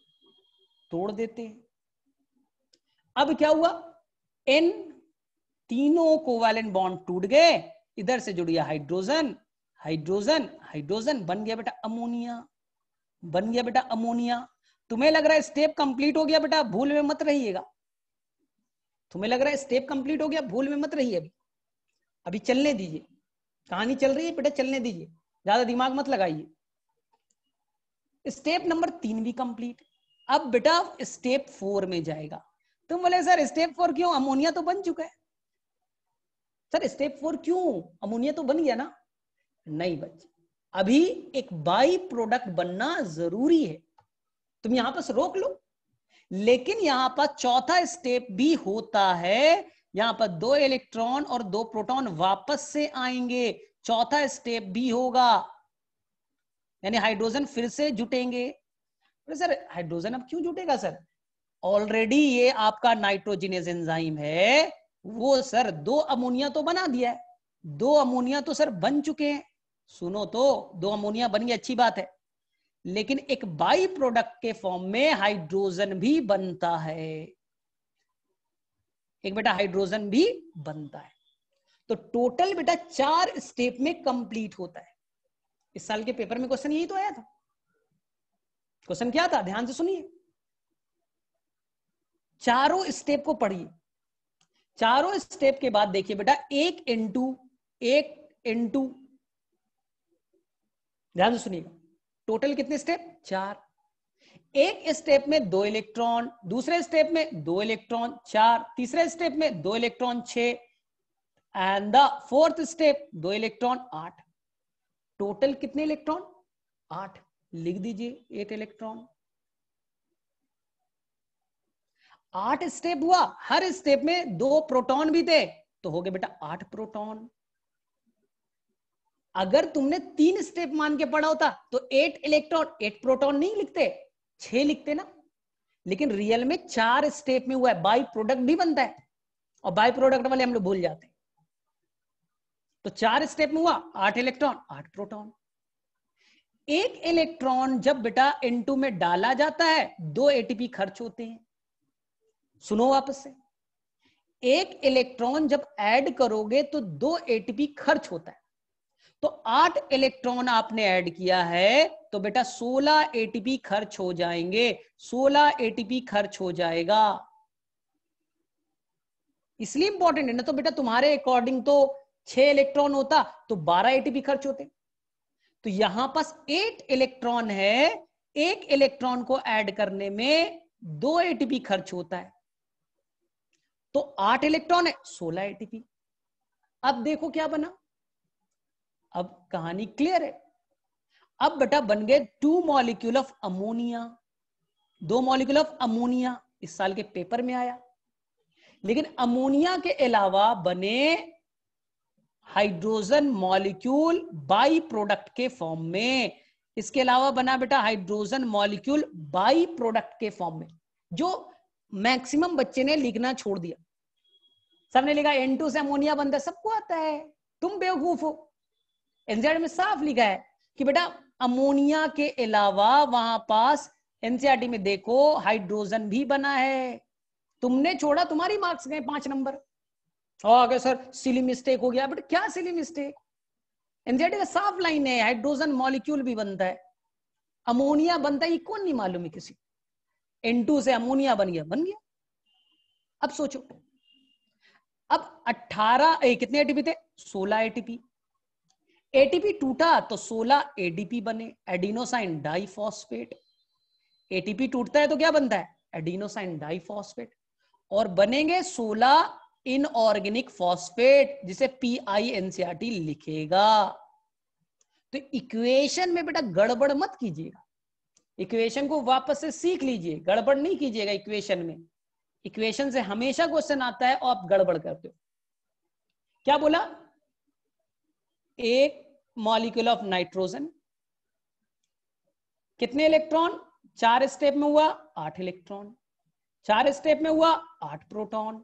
तोड़ देते हैं अब क्या हुआ इन तीनों कोवैलेंट बॉन्ड टूट गए इधर से जुड़ गया हाइड्रोजन हाइड्रोजन हाइड्रोजन बन गया बेटा अमोनिया बन गया बेटा अमोनिया तुम्हें लग रहा है स्टेप कंप्लीट हो गया बेटा भूल में मत रहिएगा तुम्हें लग रहा है स्टेप कंप्लीट हो गया भूल में मत रहिए अभी अभी चलने दीजिए कहानी चल रही है बेटा चलने दीजिए ज्यादा दिमाग मत लगाइए स्टेप नंबर तीन भी कंप्लीट अब बेटा स्टेप फोर में जाएगा तुम बोले सर स्टेप फोर क्यों अमोनिया तो बन चुका है सर स्टेप फोर क्यों अमोनिया तो बन गया ना नहीं बच्चे अभी एक बाई प्रोडक्ट बनना जरूरी है तुम यहां पर रोक लो लेकिन यहां पर चौथा स्टेप भी होता है यहां पर दो इलेक्ट्रॉन और दो प्रोटॉन वापस से आएंगे चौथा स्टेप भी होगा यानी हाइड्रोजन फिर से जुटेंगे तो सर हाइड्रोजन अब क्यों जुटेगा सर ऑलरेडी ये आपका नाइट्रोजिनेज एंजाइम है वो सर दो अमोनिया तो बना दिया है दो अमोनिया तो सर बन चुके हैं सुनो तो दो अमोनिया बन गया अच्छी बात है लेकिन एक बाई प्रोडक्ट के फॉर्म में हाइड्रोजन भी बनता है एक बेटा हाइड्रोजन भी बनता है तो टोटल बेटा चार स्टेप में कंप्लीट होता है इस साल के पेपर में क्वेश्चन यही तो आया था क्वेश्चन क्या था ध्यान से सुनिए चारों स्टेप को पढ़िए चारों स्टेप के बाद देखिए बेटा एक इंटू एक इंटू ध्यान से सुनिएगा टोटल कितने स्टेप चार एक स्टेप में दो इलेक्ट्रॉन दूसरे स्टेप में दो इलेक्ट्रॉन चार तीसरे स्टेप में दो इलेक्ट्रॉन छ एंड द फोर्थ स्टेप दो इलेक्ट्रॉन आठ टोटल कितने इलेक्ट्रॉन आठ लिख दीजिए एट इलेक्ट्रॉन आठ स्टेप हुआ हर स्टेप में दो प्रोटॉन भी थे तो हो गए बेटा आठ प्रोटॉन अगर तुमने तीन स्टेप मान के पढ़ा होता तो एट इलेक्ट्रॉन एट प्रोटॉन नहीं लिखते छह लिखते ना लेकिन रियल में चार स्टेप में हुआ है बाई प्रोडक्ट भी बनता है और बाई प्रोडक्ट वाले हम लोग भूल जाते हैं तो चार स्टेप में हुआ आठ इलेक्ट्रॉन आठ प्रोटॉन एक इलेक्ट्रॉन जब बेटा N2 में डाला जाता है दो एटीपी खर्च होते हैं सुनो वापस से एक इलेक्ट्रॉन जब ऐड करोगे तो दो एटीपी खर्च होता है तो आठ इलेक्ट्रॉन आपने ऐड किया है तो बेटा सोलह एटीपी खर्च हो जाएंगे सोलह एटीपी खर्च हो जाएगा इसलिए इंपॉर्टेंट है ना तो बेटा तुम्हारे अकॉर्डिंग तो छह इलेक्ट्रॉन होता तो बारह एटीपी खर्च होते तो यहां पास एट इलेक्ट्रॉन है एक इलेक्ट्रॉन को ऐड करने में दो एटीपी खर्च होता है तो आठ इलेक्ट्रॉन है सोलह एटीपी अब देखो क्या बना अब कहानी क्लियर है अब बेटा बन गए टू मॉलिक्यूल ऑफ अमोनिया दो मॉलिक्यूल ऑफ अमोनिया इस साल के पेपर में आया लेकिन अमोनिया के अलावा बने हाइड्रोजन मॉलिक्यूल बाई प्रोडक्ट के फॉर्म में इसके अलावा बना बेटा हाइड्रोजन मॉलिक्यूल बाई प्रोडक्ट के फॉर्म में जो मैक्सिमम बच्चे ने लिखना छोड़ दिया सबने लिखा एन टू से अमोनिया बनता सबको आता है तुम बेवकूफ हो एनसीआर में साफ लिखा है कि बेटा अमोनिया के अलावा वहां पास एनसीआर में देखो हाइड्रोजन भी बना है तुमने छोड़ा तुम्हारी मार्क्स गए पांच नंबर आगे हाँ, सर सिली मिस्टेक हो गया बट क्या सिली मिस्टेक एनसीआरटी का साफ लाइन है हाइड्रोजन मॉलिक्यूल भी बनता है अमोनिया बनता है ये कौन नहीं मालूम है किसी एन से अमोनिया बन गया बन गया अब सोचो अब 18 ए, कितने एटीपी थे 16 एटीपी एटीपी टूटा तो 16 एडीपी बने एडिनोसाइन डाइफॉस्फेट एटीपी टूटता है तो क्या बनता है एडिनोसाइन डाइफॉस्फेट और बनेंगे 16 इनऑर्गेनिक फॉस्फेट जिसे पी आई एनसीआरटी लिखेगा तो इक्वेशन में बेटा गड़बड़ मत कीजिएगा इक्वेशन को वापस से सीख लीजिए गड़बड़ नहीं कीजिएगा इक्वेशन में इक्वेशन से हमेशा क्वेश्चन आता है और आप गड़बड़ करते हो क्या बोला एक मॉलिक्यूल ऑफ नाइट्रोजन कितने इलेक्ट्रॉन चार स्टेप में हुआ आठ इलेक्ट्रॉन चार स्टेप में हुआ आठ प्रोटॉन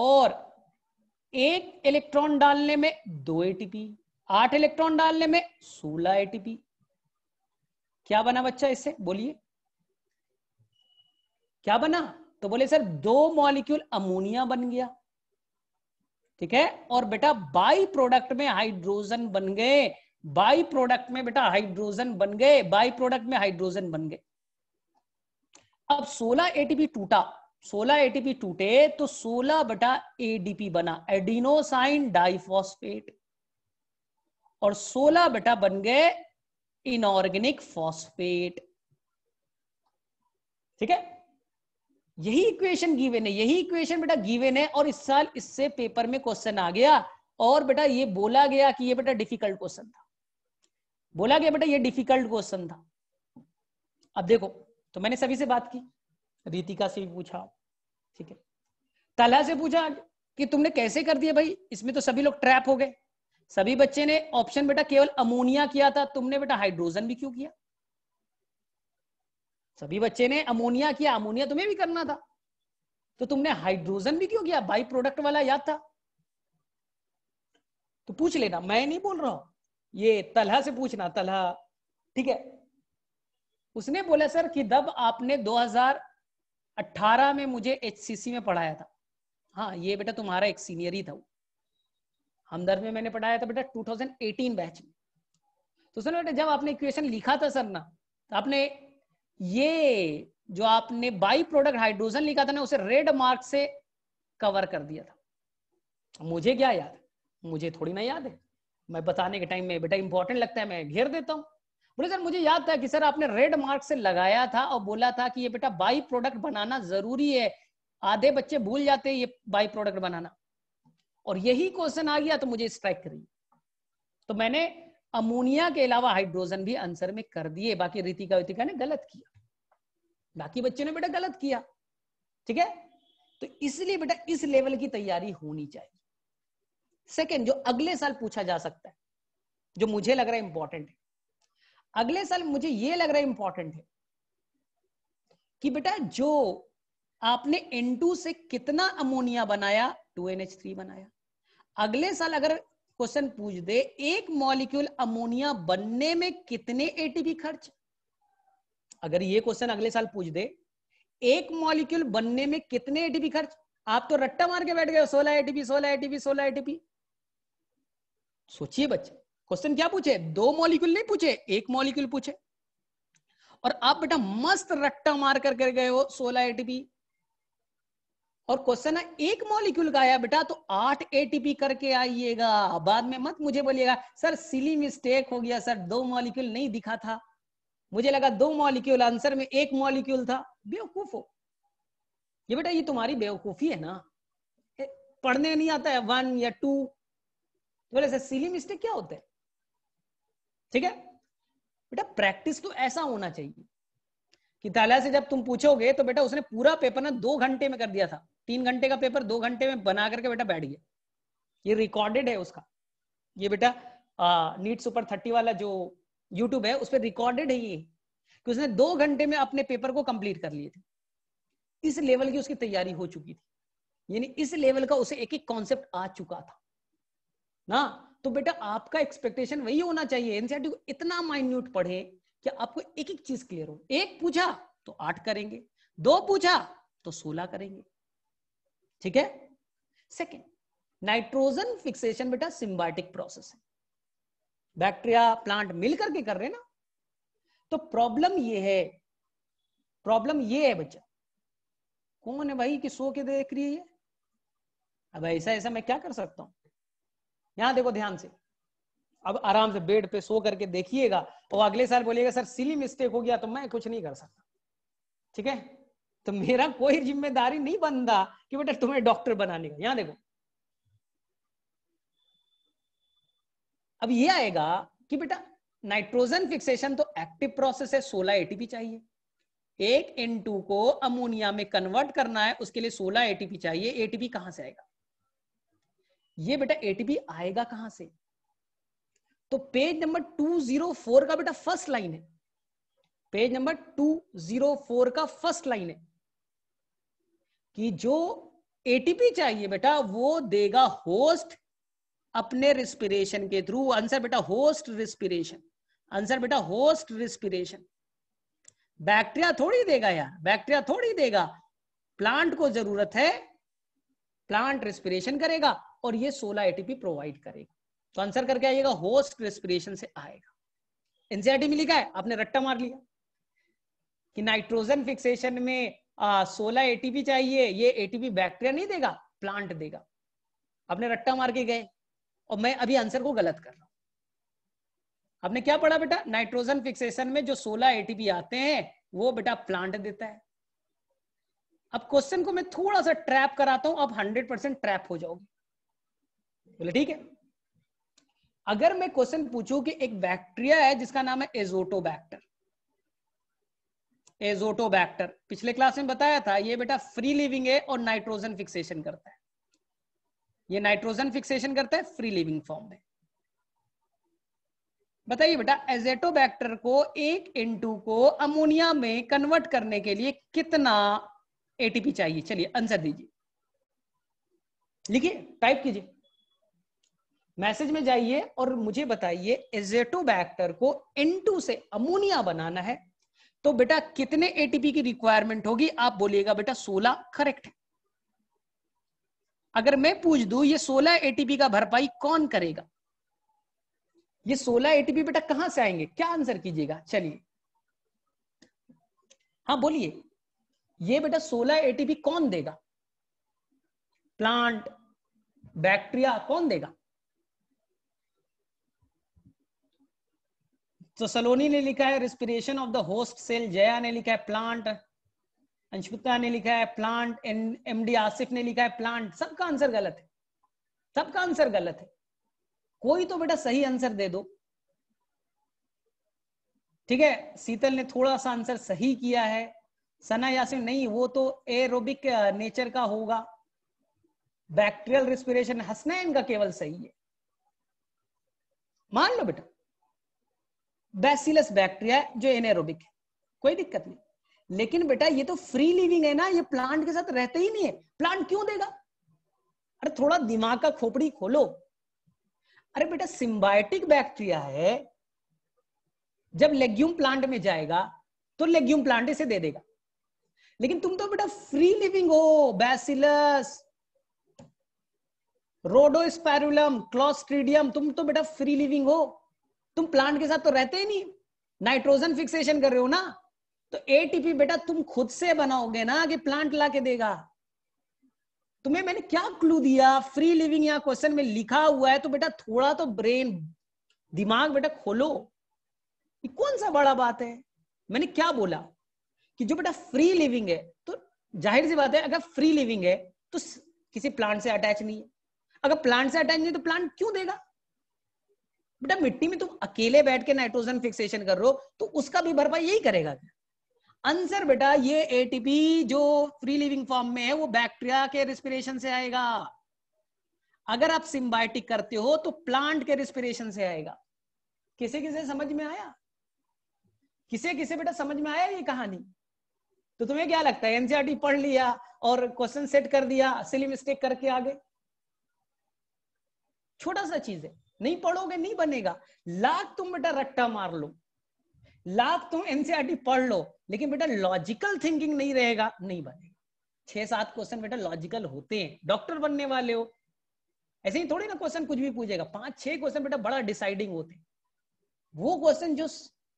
और एक इलेक्ट्रॉन डालने में दो एटीपी आठ इलेक्ट्रॉन डालने में सोलह एटीपी क्या बना बच्चा इससे बोलिए क्या बना तो बोले सर दो मॉलिक्यूल अमोनिया बन गया ठीक है और बेटा बाई प्रोडक्ट में हाइड्रोजन बन गए बाई प्रोडक्ट में बेटा हाइड्रोजन बन गए बाई प्रोडक्ट में हाइड्रोजन बन गए अब 16 एटीपी टूटा 16 एटीपी टूटे तो 16 बटा एडीपी बना एडिनोसाइन डाइफॉस्फेट और 16 बटा बन गए इनऑर्गेनिक फॉस्फेट ठीक है यही इक्वेशन गिवेन है यही इक्वेशन बेटा गिवेन है और इस साल इससे पेपर में क्वेश्चन आ गया और बेटा ये बोला गया कि ये बेटा डिफिकल्ट क्वेश्चन था बोला गया बेटा ये डिफिकल्ट क्वेश्चन था अब देखो तो मैंने सभी से बात की रीतिका से भी पूछा ठीक है तला से पूछा कि तुमने कैसे कर दिया भाई इसमें तो सभी लोग ट्रैप हो गए सभी बच्चे ने ऑप्शन बेटा केवल अमोनिया किया था तुमने बेटा हाइड्रोजन भी क्यों किया सभी बच्चे ने अमोनिया किया अमोनिया तुम्हें भी करना था तो तुमने हाइड्रोजन भी क्यों किया बाई प्रोडक्ट वाला याद था तो पूछ लेना मैं नहीं बोल रहा हूं ये तलहा से पूछना तलहा ठीक है उसने बोला सर कि दब आपने 2018 में मुझे एचसीसी में पढ़ाया था हाँ ये बेटा तुम्हारा एक सीनियर ही था हमदर्द में मैंने पढ़ाया था बेटा 2018 बैच में तो सुनो बेटा जब आपने इक्वेशन लिखा था सर ना तो आपने ये जो आपने बाई प्रोडक्ट हाइड्रोजन लिखा था ना उसे रेड मार्क से कवर कर दिया था मुझे क्या याद मुझे थोड़ी ना याद है मैं बताने के टाइम में बेटा इंपॉर्टेंट लगता है मैं घेर देता हूँ बोले सर मुझे याद था कि सर आपने रेड मार्क से लगाया था और बोला था कि ये बेटा बाई प्रोडक्ट बनाना जरूरी है आधे बच्चे भूल जाते हैं ये बाई प्रोडक्ट बनाना और यही क्वेश्चन आ गया तो मुझे स्ट्राइक करिए तो मैंने अमोनिया के अलावा हाइड्रोजन भी आंसर में कर दिए बाकी रितिका वितिका ने गलत किया बाकी बच्चों ने बेटा गलत किया ठीक है तो इसलिए बेटा इस लेवल की तैयारी होनी चाहिए सेकेंड जो अगले साल पूछा जा सकता है जो मुझे लग रहा है इंपॉर्टेंट है अगले साल मुझे ये लग रहा है इंपॉर्टेंट है कि बेटा जो आपने N2 से कितना अमोनिया बनाया 2NH3 बनाया अगले साल अगर क्वेश्चन पूछ दे एक मॉलिक्यूल अमोनिया बनने में कितने एटीपी खर्च अगर ये क्वेश्चन अगले साल पूछ दे एक मॉलिक्यूल बनने में कितने एटीपी खर्च आप तो रट्टा मार के बैठ गए सोलह एटीपी सोलह एटीपी सोलह एटीपी सोचिए बच्चे क्वेश्चन क्या पूछे दो मॉलिक्यूल नहीं पूछे एक मॉलिक्यूल पूछे और आप बेटा मस्त रट्टा मार कर गए हो सोलह एटीपी और क्वेश्चन है एक मॉलिक्यूल का आया बेटा तो आठ एटीपी करके आइएगा बाद में मत मुझे बोलिएगा सर सिली मिस्टेक हो गया सर दो मॉलिक्यूल नहीं दिखा था मुझे लगा दो मॉलिक्यूल आंसर में एक मॉलिक्यूल था बेवकूफ हो ये बेटा ये तुम्हारी बेवकूफी है ना पढ़ने नहीं आता है वन या टू तो बोले सर सिली मिस्टेक क्या होता है ठीक है बेटा प्रैक्टिस तो ऐसा होना चाहिए कि ताला से जब तुम पूछोगे तो बेटा उसने पूरा पेपर ना दो घंटे में कर दिया था तीन घंटे का पेपर दो घंटे में बना करके बेटा बैठ गया ये रिकॉर्डेड है उसका ये बेटा नीट सुपर थर्टी वाला जो यूट्यूब है उस पर रिकॉर्डेड है ये कि उसने दो घंटे में अपने पेपर को कंप्लीट कर लिए थे इस लेवल की उसकी तैयारी हो चुकी थी यानी इस लेवल का उसे एक एक कॉन्सेप्ट आ चुका था ना तो बेटा आपका एक्सपेक्टेशन वही होना चाहिए एनसीआरटी e को इतना माइन्यूट पढ़े कि आपको एक एक चीज क्लियर हो एक पूछा तो आठ करेंगे दो पूछा तो सोलह करेंगे ठीक है सेकेंड नाइट्रोजन फिक्सेशन बेटा सिम्बाटिक प्रोसेस है बैक्टीरिया प्लांट मिलकर के कर रहे ना तो प्रॉब्लम ये है प्रॉब्लम ये है बच्चा कौन है भाई कि सो के देख रही है अब ऐसा ऐसा मैं क्या कर सकता हूं यहां देखो ध्यान से अब आराम से बेड पे सो करके देखिएगा और अगले साल बोलिएगा सर सिली मिस्टेक हो गया तो मैं कुछ नहीं कर सकता ठीक है तो मेरा कोई जिम्मेदारी नहीं बनता कि बेटा तुम्हें डॉक्टर बनाने का यहां देखो अब ये आएगा कि बेटा नाइट्रोजन फिक्सेशन तो एक्टिव प्रोसेस है सोलह एटीपी चाहिए एक एन टू को अमोनिया में कन्वर्ट करना है उसके लिए सोलह एटीपी चाहिए एटीपी कहां से आएगा ये बेटा एटीपी आएगा कहां से तो पेज नंबर फोर का बेटा फर्स्ट लाइन है page number two zero four का फर्स्ट लाइन है कि जो एटीपी चाहिए बेटा वो देगा होस्ट अपने रिस्पिरेशन के थ्रू आंसर बेटा होस्ट रिस्पिरेशन आंसर बेटा होस्ट रिस्पिरेशन बैक्टीरिया थोड़ी देगा यार बैक्टीरिया थोड़ी देगा प्लांट को जरूरत है प्लांट रिस्पिरेशन करेगा और ये 16 एटीपी प्रोवाइड करेगा तो आंसर करके आइएगा होस्ट रिस्पिरेशन से आएगा एनसीआरटी में लिखा है आपने रट्टा मार लिया कि नाइट्रोजन फिक्सेशन में सोलह एटीपी चाहिए ये एटीपी बैक्टीरिया नहीं देगा प्लांट देगा आपने रट्टा मार के गए और मैं अभी आंसर को गलत कर रहा हूं आपने क्या पढ़ा बेटा नाइट्रोजन फिक्सेशन में जो सोलह एटीपी आते हैं वो बेटा प्लांट देता है अब क्वेश्चन को मैं थोड़ा सा ट्रैप कराता हूं आप हंड्रेड परसेंट ट्रैप हो जाओगे बोले ठीक है अगर मैं क्वेश्चन पूछूं कि एक बैक्टीरिया है जिसका नाम है एजोटोबैक्टर एजोटोबैक्टर पिछले क्लास में बताया था ये बेटा फ्री लिविंग है और नाइट्रोजन फिक्सेशन करता है ये नाइट्रोजन फिक्सेशन करता है फ्री लिविंग फॉर्म में बताइए बेटा एजेटोबैक्टर को एक इन को अमोनिया में कन्वर्ट करने के लिए कितना एटीपी चाहिए चलिए आंसर दीजिए लिखिए टाइप कीजिए मैसेज में जाइए और मुझे बताइए एजेटोबैक्टर को इन से अमोनिया बनाना है तो बेटा कितने एटीपी की रिक्वायरमेंट होगी आप बोलिएगा बेटा 16 करेक्ट है अगर मैं पूछ दू ये 16 एटीपी का भरपाई कौन करेगा ये 16 एटीपी बेटा कहां से आएंगे क्या आंसर कीजिएगा चलिए हाँ बोलिए ये बेटा 16 एटीपी कौन देगा प्लांट बैक्टीरिया कौन देगा तो सलोनी ने लिखा है respiration of the host cell Jaya ने लिखा है प्लांट अंशुता ने लिखा है प्लांट एमडी आसिफ ने लिखा है प्लांट सबका आंसर गलत है सबका आंसर गलत है कोई तो बेटा सही आंसर दे दो ठीक है शीतल ने थोड़ा सा आंसर सही किया है सना यासिम नहीं वो तो एरोबिक नेचर का होगा बैक्टीरियल रिस्पिरेशन हंसना इनका केवल सही है मान लो बेटा बैसिलस बैक्टीरिया जो एनएरोबिक है कोई दिक्कत नहीं लेकिन बेटा ये तो फ्री लिविंग है ना ये प्लांट के साथ रहते ही नहीं है प्लांट क्यों देगा अरे थोड़ा दिमाग का खोपड़ी खोलो अरे बेटा सिम्बायोटिक बैक्टीरिया है जब लेग्यूम प्लांट में जाएगा तो लेग्यूम प्लांट इसे दे देगा लेकिन तुम तो बेटा फ्री लिविंग हो बैसिलस रोडोस्पैरुलम क्लॉस्ट्रीडियम तुम तो बेटा फ्री लिविंग हो तुम प्लांट के साथ तो रहते ही नहीं नाइट्रोजन फिक्सेशन कर रहे हो ना तो एटीपी बेटा तुम खुद से बनाओगे ना कि प्लांट ला के देगा तुम्हें मैंने क्या क्लू दिया फ्री लिविंग या क्वेश्चन में लिखा हुआ है तो बेटा थोड़ा तो ब्रेन दिमाग बेटा खोलो ये कौन सा बड़ा बात है मैंने क्या बोला कि जो बेटा फ्री लिविंग है तो जाहिर सी बात है अगर फ्री लिविंग है तो किसी प्लांट से अटैच नहीं है अगर प्लांट से अटैच नहीं है तो प्लांट क्यों देगा बेटा मिट्टी में तुम अकेले बैठ के नाइट्रोजन फिक्सेशन कर रहे हो तो उसका भी भरपाई यही करेगा आंसर बेटा ये एटीपी जो फ्री लिविंग फॉर्म में है वो बैक्टीरिया के रिस्पिरेशन से आएगा अगर आप सिम्बायोटिक करते हो तो प्लांट के रिस्पिरेशन से आएगा किसे किसे समझ में आया किसे किसे बेटा समझ में आया ये कहानी तो तुम्हें क्या लगता है एनसीआरटी e पढ़ लिया और क्वेश्चन सेट कर दिया सिली मिस्टेक करके आगे छोटा सा चीज है नहीं पढ़ोगे नहीं बनेगा लाख तुम बेटा रट्टा मार लो लाख तुम एनसीआरटी e पढ़ लो लेकिन बेटा लॉजिकल थिंकिंग नहीं रहेगा नहीं बनेगा छह सात क्वेश्चन बेटा लॉजिकल होते हैं डॉक्टर बनने वाले हो ऐसे ही थोड़ी ना क्वेश्चन कुछ भी पूछेगा पांच छह क्वेश्चन बेटा बड़ा डिसाइडिंग होते हैं वो क्वेश्चन जो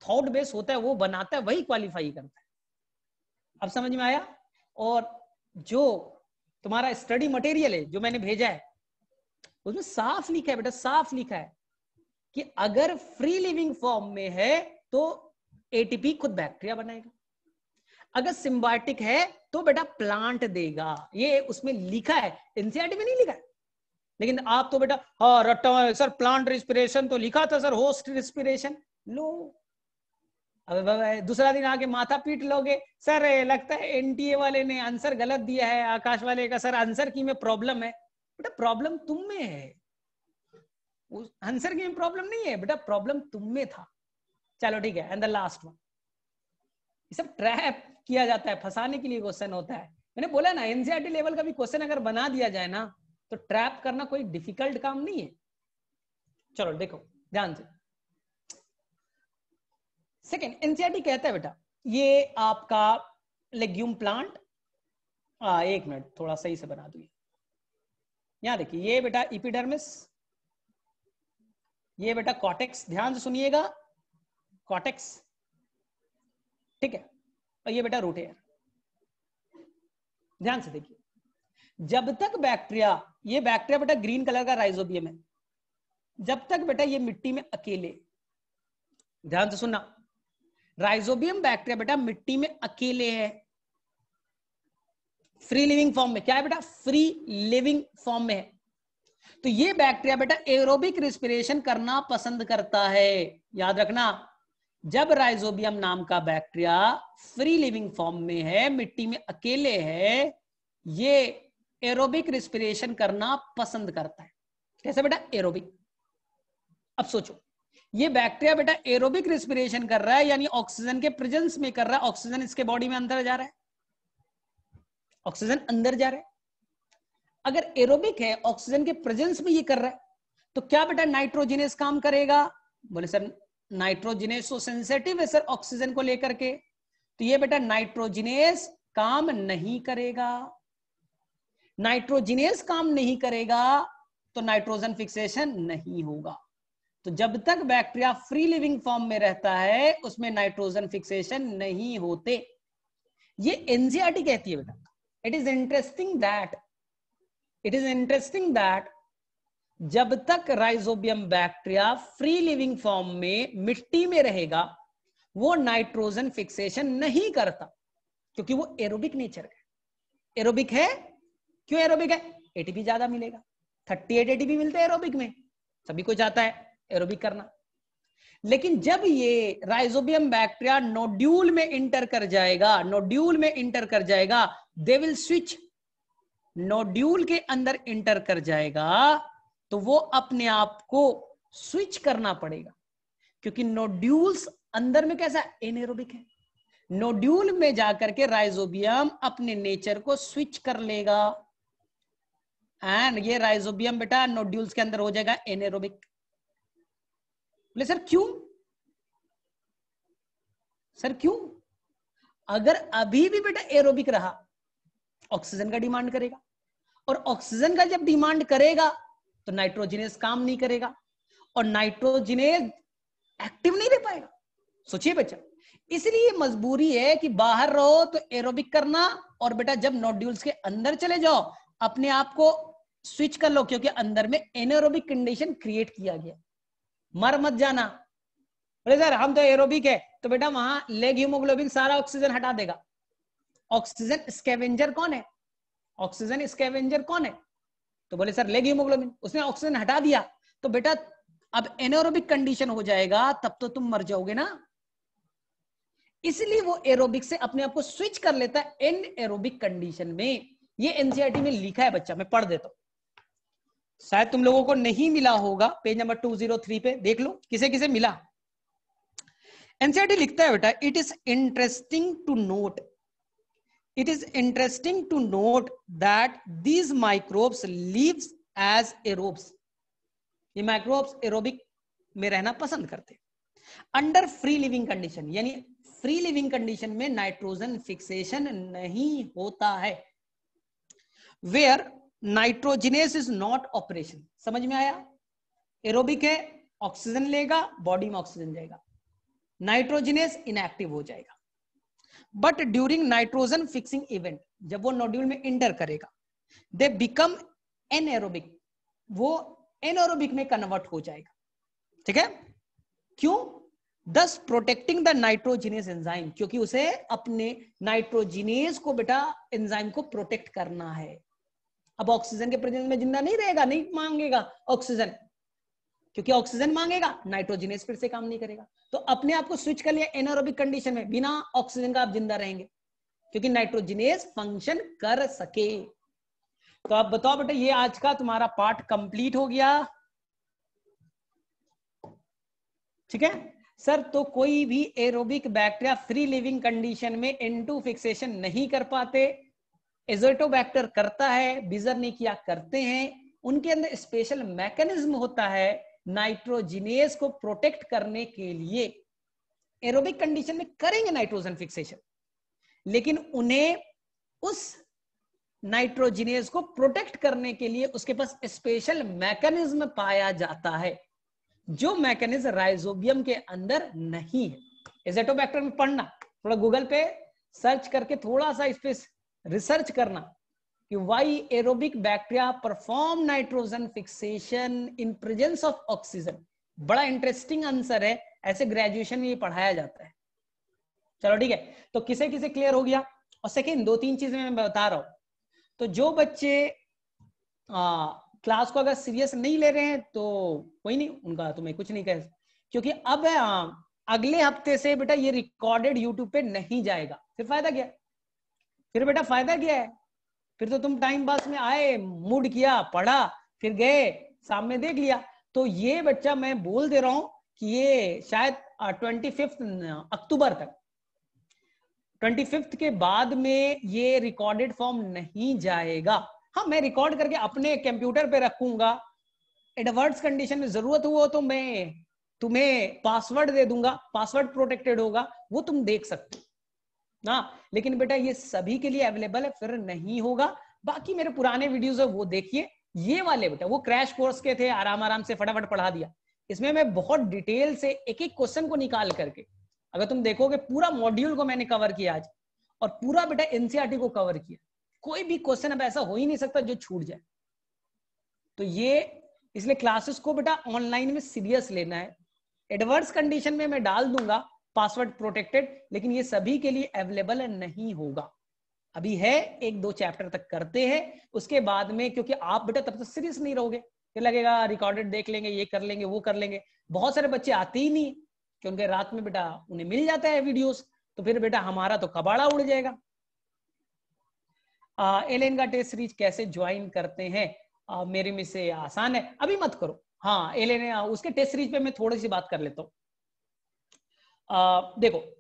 थॉट बेस होता है वो बनाता है वही क्वालिफाई करता है अब समझ में आया और जो तुम्हारा स्टडी मटेरियल है जो मैंने भेजा है उसमें साफ लिखा है बेटा साफ लिखा है कि अगर फ्री लिविंग फॉर्म में है तो एटीपी खुद बैक्टीरिया बनाएगा अगर सिम्बायोटिक है तो बेटा प्लांट देगा ये उसमें लिखा है एनसीआरटी e में नहीं लिखा है लेकिन आप तो बेटा हाँ रट्टा सर प्लांट रिस्पिरेशन तो लिखा था सर होस्ट रिस्पिरेशन लो अब दूसरा दिन आके माथा पीट लोगे सर लगता है एनटीए वाले ने आंसर गलत दिया है आकाश वाले का सर आंसर की में प्रॉब्लम है बेटा प्रॉब्लम तुम में है उस आंसर की प्रॉब्लम नहीं है बेटा प्रॉब्लम तुम में था चलो ठीक है एंड द लास्ट वन ये सब ट्रैप किया जाता है फंसाने के लिए क्वेश्चन होता है मैंने बोला ना एनसीआरटी लेवल e का भी क्वेश्चन अगर बना दिया जाए ना तो ट्रैप करना कोई डिफिकल्ट काम नहीं है चलो देखो ध्यान से सेकेंड एनसीआरटी e कहता है बेटा ये आपका लेग्यूम प्लांट आ, एक मिनट थोड़ा सही से बना दू यहां देखिए ये बेटा इपिडर्मिस ये बेटा कॉटेक्स ध्यान से सुनिएगा कॉटेक्स ठीक है और ये बेटा रूट एयर ध्यान से देखिए जब तक बैक्टीरिया ये बैक्टीरिया बेटा ग्रीन कलर का राइजोबियम है जब तक बेटा ये मिट्टी में अकेले ध्यान से सुनना राइजोबियम बैक्टीरिया बेटा मिट्टी में अकेले है फ्री लिविंग फॉर्म में क्या है बेटा फ्री लिविंग फॉर्म में है तो ये बैक्टीरिया बेटा एरोबिक रिस्पिरेशन करना पसंद करता है याद रखना जब राइजोबियम नाम का बैक्टीरिया फ्री लिविंग फॉर्म में है मिट्टी में अकेले है ये एरोबिक रिस्पिरेशन करना पसंद करता है कैसे बेटा एरोबिक अब सोचो ये बैक्टीरिया बेटा एरोबिक रिस्पिरेशन कर रहा है यानी ऑक्सीजन के प्रेजेंस में कर रहा है ऑक्सीजन इसके बॉडी में अंदर जा रहा है ऑक्सीजन अंदर जा रहा है अगर एरोबिक है ऑक्सीजन के प्रेजेंस में ये कर रहा है तो क्या बेटा नाइट्रोजिनेस काम करेगा बोले सर नाइट्रोजिनेस तो सेंसेटिव है सर ऑक्सीजन को लेकर के तो ये बेटा नाइट्रोजिनेस काम नहीं करेगा नाइट्रोजिनेस काम नहीं करेगा तो नाइट्रोजन फिक्सेशन नहीं होगा तो जब तक बैक्टीरिया फ्री लिविंग फॉर्म में रहता है उसमें नाइट्रोजन फिक्सेशन नहीं होते ये एनसीआरटी e कहती है बेटा it is interesting that it is interesting that जब तक rhizobium bacteria free living form में मिट्टी में रहेगा वो नाइट्रोजन फिक्सेशन नहीं करता क्योंकि वो एरोबिक नेचर है एरोबिक है क्यों एरोबिक है एटीपी ज्यादा मिलेगा 38 एटीपी मिलते हैं एरोबिक में सभी को जाता है एरोबिक करना लेकिन जब ये राइजोबियम बैक्टीरिया नोड्यूल में इंटर कर जाएगा नोड्यूल में इंटर कर जाएगा दे विल स्विच नोड्यूल के अंदर इंटर कर जाएगा तो वो अपने आप को स्विच करना पड़ेगा क्योंकि नोड्यूल्स अंदर में कैसा एनेरोबिक है नोड्यूल में जाकर के राइजोबियम अपने नेचर को स्विच कर लेगा एंड ये राइजोबियम बेटा नोड्यूल्स के अंदर हो जाएगा एनेरोबिक बोले सर क्यों सर क्यों अगर अभी भी बेटा एरोबिक रहा ऑक्सीजन का डिमांड करेगा और ऑक्सीजन का जब डिमांड करेगा तो नाइट्रोजिनेस काम नहीं करेगा और नाइट्रोजिनेस एक्टिव नहीं रह पाएगा सोचिए बच्चा इसलिए मजबूरी है कि बाहर रहो तो एरोबिक करना और बेटा जब नोड्यूल्स के अंदर चले जाओ अपने आप को स्विच कर लो क्योंकि अंदर में एनोरोबिक कंडीशन क्रिएट किया गया मर मत जाना बोले सर हम तो एरोबिक है तो बेटा वहां लेग हीमोग्लोबिन सारा ऑक्सीजन हटा देगा ऑक्सीजन स्केवेंजर कौन है ऑक्सीजन स्केवेंजर कौन है तो बोले सर लेगी हिमोग्लोबिन उसने ऑक्सीजन हटा दिया तो बेटा अब एनोरोबिक कंडीशन हो जाएगा तब तो तुम मर जाओगे ना इसलिए वो एरोबिक से अपने आप को स्विच कर लेता है एन एरोबिक कंडीशन में ये एनसीआरटी में लिखा है बच्चा मैं पढ़ देता हूं शायद तुम लोगों को नहीं मिला होगा page number two zero three पे देख लो किसे किसे मिला एनसीआरटी लिखता है बेटा it is interesting to note it is interesting to note that these microbes lives as aerobes ये माइक्रोब्स एरोबिक में रहना पसंद करते अंडर फ्री लिविंग कंडीशन यानी फ्री लिविंग कंडीशन में नाइट्रोजन फिक्सेशन नहीं होता है where nitrogenase is not operation समझ में आया एरोबिक है ऑक्सीजन लेगा बॉडी में ऑक्सीजन जाएगा नाइट्रोजिनेस इनएक्टिव हो जाएगा but during nitrogen fixing event जब वो नोड्यूल में इंटर करेगा दे बिकम एन एरोबिक वो एन एरोबिक में कन्वर्ट हो जाएगा ठीक है क्यों दस प्रोटेक्टिंग द नाइट्रोजीनियस एंजाइम क्योंकि उसे अपने नाइट्रोजीनियस को बेटा एंजाइम को प्रोटेक्ट करना है अब ऑक्सीजन के प्रेजेंस में जिंदा नहीं रहेगा नहीं मांगेगा ऑक्सीजन क्योंकि ऑक्सीजन मांगेगा नाइट्रोजिनेस फिर से काम नहीं करेगा तो अपने आप को स्विच कर लिया एनोरोबिक कंडीशन में बिना ऑक्सीजन का आप जिंदा रहेंगे क्योंकि नाइट्रोजिनेस फंक्शन कर सके तो आप बताओ बेटा ये आज का तुम्हारा पार्ट कंप्लीट हो गया ठीक है सर तो कोई भी aerobic bacteria free living condition में एंटू फिक्सेशन नहीं कर पाते बैक्टर करता है बिजर नहीं किया करते हैं उनके अंदर स्पेशल मैकेनिज्म होता है नाइट्रोजिनेस को प्रोटेक्ट करने के लिए एरोबिक कंडीशन में करेंगे नाइट्रोजन फिक्सेशन लेकिन उन्हें उस नाइट्रोजिनेस को प्रोटेक्ट करने के लिए उसके पास स्पेशल मैकेनिज्म पाया जाता है जो मैकेनिज्म राइजोबियम के अंदर नहीं है एजेटोबैक्टर तो में पढ़ना थोड़ा गूगल पे सर्च करके थोड़ा सा इस पे रिसर्च करना कि why aerobic bacteria perform nitrogen fixation in presence of oxygen बड़ा इंटरेस्टिंग आंसर है ऐसे ग्रेजुएशन में ये पढ़ाया जाता है चलो ठीक है तो किसे किसे क्लियर हो गया और सेकेंड दो तीन चीजें मैं बता रहा हूं तो जो बच्चे आ, क्लास को अगर सीरियस नहीं ले रहे हैं तो कोई नहीं उनका तो मैं कुछ नहीं कह क्योंकि अब आ, अगले हफ्ते से बेटा ये रिकॉर्डेड यूट्यूब पे नहीं जाएगा फिर फायदा क्या फिर बेटा फायदा क्या है फिर तो तुम टाइम पास में आए मूड किया पढ़ा फिर गए सामने देख लिया तो ये बच्चा मैं बोल दे रहा हूं कि ये शायद ट्वेंटी फिफ्थ अक्टूबर तक ट्वेंटी फिफ्थ के बाद में ये रिकॉर्डेड फॉर्म नहीं जाएगा हाँ मैं रिकॉर्ड करके अपने कंप्यूटर पे रखूंगा एडवर्स कंडीशन में जरूरत हुआ तो मैं तुम्हें पासवर्ड दे दूंगा पासवर्ड प्रोटेक्टेड होगा वो तुम देख सकते हो ना हाँ, लेकिन बेटा ये सभी के लिए अवेलेबल है फिर नहीं होगा बाकी मेरे पुराने वीडियोज है वो देखिए ये वाले बेटा वो क्रैश कोर्स के थे आराम आराम से फटाफट पढ़ा दिया इसमें मैं बहुत डिटेल से एक एक क्वेश्चन को निकाल करके अगर तुम देखोगे पूरा मॉड्यूल को मैंने कवर किया आज और पूरा बेटा एनसीआरटी e को कवर किया कोई भी क्वेश्चन अब ऐसा हो ही नहीं सकता जो छूट जाए तो ये इसलिए क्लासेस को बेटा ऑनलाइन में सीरियस लेना है एडवर्स कंडीशन में मैं डाल दूंगा पासवर्ड प्रोटेक्टेड लेकिन ये सभी के लिए अवेलेबल नहीं होगा अभी है एक दो चैप्टर तक करते हैं उसके बाद में क्योंकि आप बेटा तब तक तो सीरियस नहीं रहोगे फिर लगेगा रिकॉर्डेड देख लेंगे ये कर लेंगे वो कर लेंगे बहुत सारे बच्चे आते ही नहीं कि उनके रात में बेटा उन्हें मिल जाता है वीडियोस तो फिर बेटा हमारा तो कबाड़ा उड़ जाएगा एल का टेस्ट सीरीज कैसे ज्वाइन करते हैं मेरे में से आसान है अभी मत करो हाँ एल उसके टेस्ट सीरीज पे मैं थोड़ी सी बात कर लेता हूँ आ, देखो